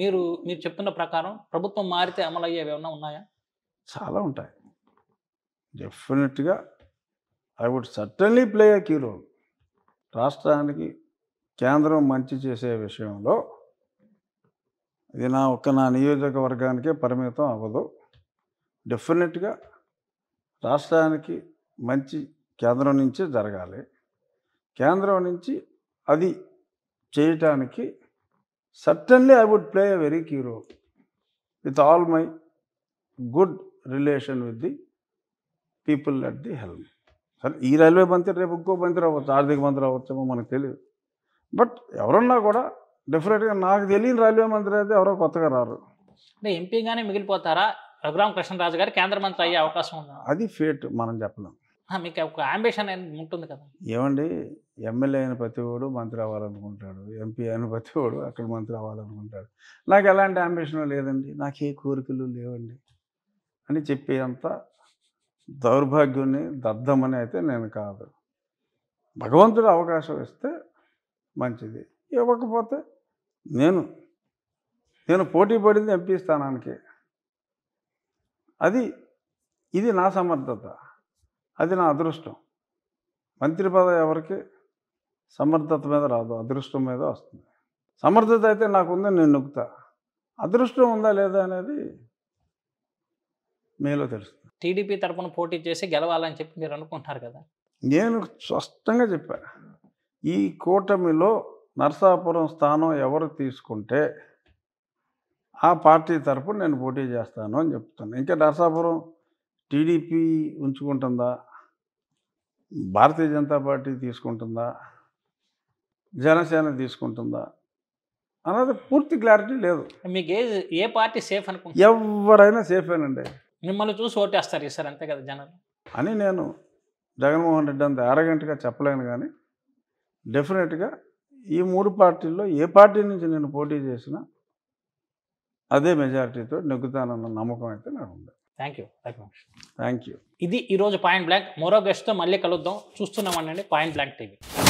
మీరు మీరు చెప్తున్న ప్రకారం ప్రభుత్వం మారితే అమలు అయ్యేవి ఏమన్నా ఉన్నాయా చాలా ఉంటాయి డెఫినెట్గా I would certainly play a key role రాష్ట్రానికి కేంద్రం మంచి చేసే విషయంలో ఇది నా ఒక్క నా నియోజకవర్గానికే పరిమితం అవ్వదు డెఫినెట్గా రాష్ట్రానికి మంచి కేంద్రం నుంచే జరగాలి కేంద్రం నుంచి అది చేయటానికి certainly I would play a very key role with all my good relation with the people at the helm సరే ఈ రైల్వే మంత్రి రేపు ఇంకో మంత్రి అవ్వచ్చు ఆర్థిక మంత్రి అవ్వచ్చేమో మనకు తెలియదు బట్ ఎవరున్నా కూడా డెఫినెట్గా నాకు తెలియని రైల్వే మంత్రి అయితే ఎవరో కొత్తగా రారు అంటే ఎంపీగానే మిగిలిపోతారా రఘురామ్ కృష్ణరాజు గారు కేంద్ర మంత్రి అయ్యే అవకాశం ఉందా అది ఫేట్ మనం చెప్పలేం మీకు ఒక అంబిషన్ ఉంటుంది కదా ఏమండి ఎమ్మెల్యే అయిన ప్రతి వాడు మంత్రి అవ్వాలనుకుంటాడు ఎంపీ అయిన ప్రతి వాడు అక్కడ మంత్రి అవ్వాలనుకుంటాడు నాకు ఎలాంటి అంబిషన్ లేదండి నాకు ఏ కోరికలు లేవండి అని అంత దౌర్భాగ్యుని దద్దమని అయితే నేను కాదు భగవంతుడు అవకాశం ఇస్తే మంచిది ఇవ్వకపోతే నేను నేను పోటీ పడింది ఎంపీ స్థానానికి అది ఇది నా సమర్థత అది నా అదృష్టం మంత్రి పదవి ఎవరికి సమర్థత మీద రాదు అదృష్టం మీద వస్తుంది సమర్థత అయితే నాకుందని నేను నొక్కుతా అదృష్టం ఉందా లేదా అనేది మీలో తెలుస్తుంది టీడీపీ తరఫున పోటీ చేసి గెలవాలని చెప్పి మీరు అనుకుంటున్నారు కదా నేను స్పష్టంగా చెప్పాను ఈ కూటమిలో నర్సాపురం స్థానం ఎవరు తీసుకుంటే ఆ పార్టీ తరఫున నేను పోటీ చేస్తాను అని చెప్తాను ఇంకా నర్సాపురం టీడీపీ ఉంచుకుంటుందా భారతీయ జనతా పార్టీ తీసుకుంటుందా జనసేన తీసుకుంటుందా అన్నది పూర్తి క్లారిటీ లేదు మీకు ఏ ఏ పార్టీ సేఫ్ అనుకుంటున్నారు ఎవరైనా సేఫ్ అండి మిమ్మల్ని చూసి ఓటేస్తారు సార్ అంతే కదా జనాలు అని నేను జగన్మోహన్ రెడ్డి అంత అరగంటగా చెప్పలేను కానీ డెఫినెట్గా ఈ మూడు పార్టీల్లో ఏ పార్టీ నుంచి నేను పోటీ చేసినా అదే మెజారిటీతో నెగ్గుతానన్న నమ్మకం అయితే నాకు ఉంది థ్యాంక్ యూ థ్యాంక్ యూ ఇది ఈరోజు పాయింట్ బ్లాక్ మరో గెస్ట్తో మళ్ళీ కలుద్దాం చూస్తున్నామండి పాయింట్ బ్లాంక్ టీవీ